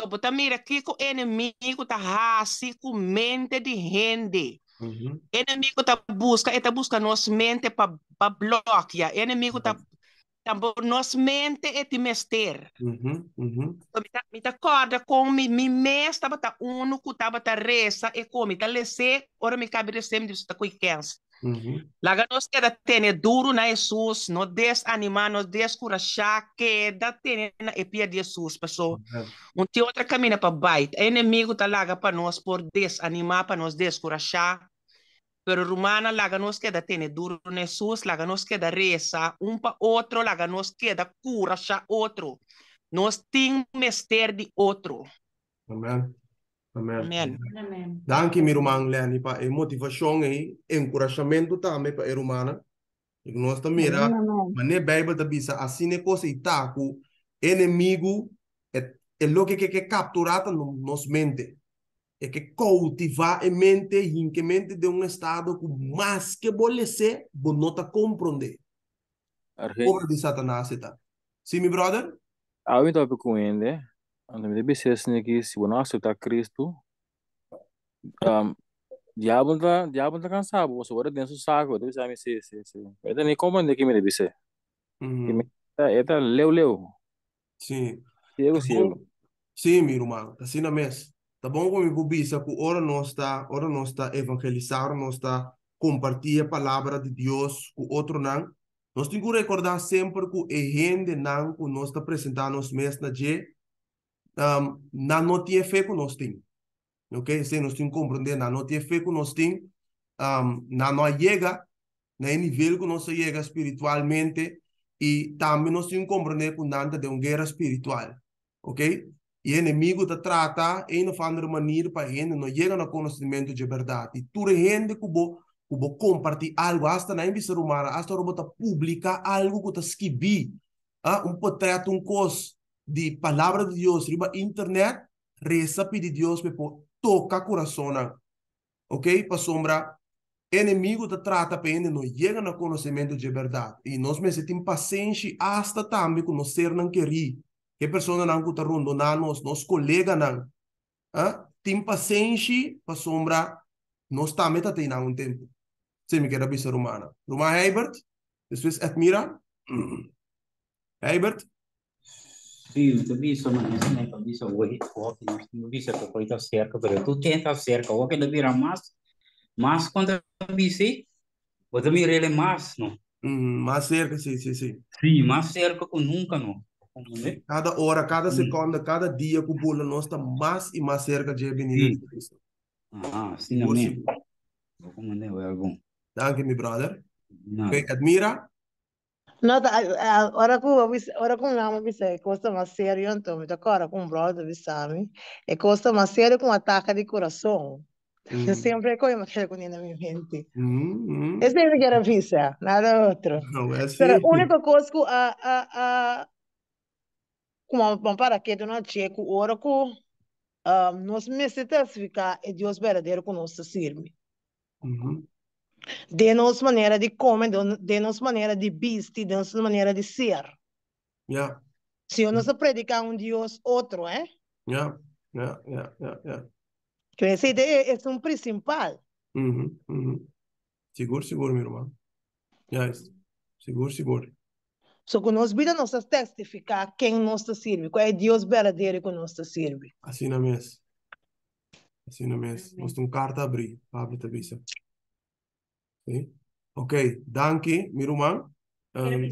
Então, tá mira aqui com inimigo, tá raça, com mente de rende. Uhum. Inimigo tá busca, ele tá busca nossa mente para para bloquear. Inimigo tá uhum. tambor tá nos mente é te mester. Uhum, uhum. Então, me acorda com me me mesta bata único que tava ta resa e come ta tá lese ora me cabe de sem disso ta coi mm uhum. que Láganos queda tene duro na Jesus, no desanimarnos, descorajar, queda tene na epia de Jesus, pessoal. mm é Um tem outra caminha para baixo. O é inimigo tá larga para nós por desanimar, para nos descorajar. Pero Romana, láganos queda tene duro na Jesus, que queda reza um para outro, que queda curacha outro. Nós tem mestre de outro. Amém. Amen. Amen. Amen. Danke mi rumang le ni pa e motivasyon e encorajamento ta me pa e rumana. E nós ta mira, mane Bible ta bisa asine cosa itaku inimigo é, é lo que que, que capturata no nos mente. É que cultivar a mente e mente de um estado com mais que bolecer, bonota compreender. Obra de Satanás, tá? Sim, meu brother? Ah, eu estou com ele. Anlamedebesesine ki sibonak sota Cristo, um, diabo não tá, diabo não tá cansado, você ora dentro do saco, deve saber se, se, se. então nem como comando que me deve ser. Uhum. Eu tá leu, leu. Sim. Cego, cego. Sim, meu irmão, assim na mesa. Tá bom como eu disse, ora não está, ora não está evangelizar, não está compartilhar a palavra de Deus com outro não. Nós temos que recordar sempre que é gente não que nós está apresentando nós mesmos na gente, um, não tinha fé que nós temos. Ok? Se nós temos que compreender, não tinha fé que nós temos, um, não chega no né? nível que nós chega espiritualmente e também nós temos que compreender que não tem uma guerra espiritual. Ok? E o inimigo te trata não em uma maneira para a gente não chega no conhecimento de verdade. E tu gente que cubo, que vou compartilhar algo, hasta na ser humana, hasta robota publicar algo que está escrevi, ah, um projeto, um curso, de palavra de Deus riba internet, reza pedir Deus para tocar coração, ah. ok? Para sombra, inimigo te trata para ainda não chega no conhecimento de verdade. E nós mesmos temos paciência hasta também com nós ser não querer. Que pessoa não está rondando nós, nós colega não. Ah? Tem paciência para sombra, nós também tá tendo um tempo. Você me quer avisar, Romana. Romana Heibert, vocês admira? Heibert? Bio, viso mane ne pa viso wahi koki ne viso ko ko ita cerca pero tu tenta cerca o que da vira mas mas quando bisi bota mi rele é mas no uhum, mais cerca sim sim sim sim mais cerca que nunca não cada hora cada uhum. segunda cada dia que pula nós está mais e mais cerca de venir ah sim não é como não é bom thank you my brother não. Okay, admira no, eh, eh, ora, ora com não, mi sei, costa mais sério, então, agora com brother, mi sabe, é costa uma sério com ataque de coração. Uhum. Mm. Sempre é coisa que eu na minha mente. Uhum. Esse é que era visa, nada outro. Não, é a única coisa que a, a, a como para que não tinha o ora com nós necessitamos ficar e Deus verdadeiro com nosso sirme. Mm-hmm nossa maneira de comer, nossa maneira de vestir, nossa maneira de ser. Yeah. Se eu não se predicar um Deus outro, é? Eh? Yeah, yeah, yeah, yeah, yeah. Essa ideia é, é um principal. Uhum, uhum. Seguro, seguro, meu irmão. Yes. Seguro, seguro. Só que nós vida nós testificar quem nós serve, qual é Deus verdadeiro que nós serve. Assim na mesa. Assim na mesa. Nós temos carta a abrir. abrir a cabeça. Oké, okay. danke, Miruman. Um,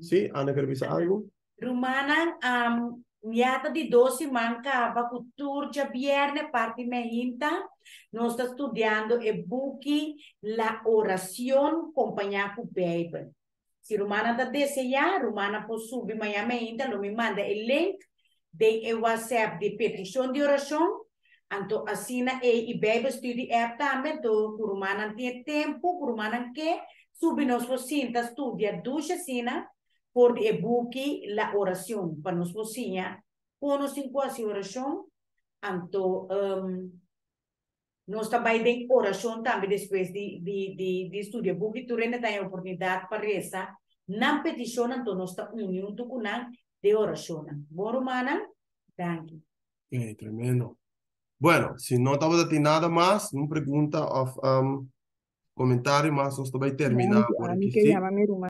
sì, Anna Kerbisagu. Rumana, um, ehm, Miata di dosi manca Bakuturgia Bierne, parti Mehinta, non sta studiando e buchi la orazione compagnia con Bible. Se Rumana da deseja, Rumana può subire Miami mi manda il link dei WhatsApp di petizione di orazione Anto asina e eh, ibebe study app também do Kurumanan tie tempo, Kurumanan que subinos sinta estudia ducha sina por de eh, ebuki la oración para nos focinha quando sin assim oración, anto um, nós também tem oração também de de de, de estudia buki tu renta tem oportunidad para resa no petição anto nos ta união tu kunan de oración, bom danki thank you eh, tremendo bueno, si no estamos de ti nada más, una pregunta um, o um, comentário, mas nós também por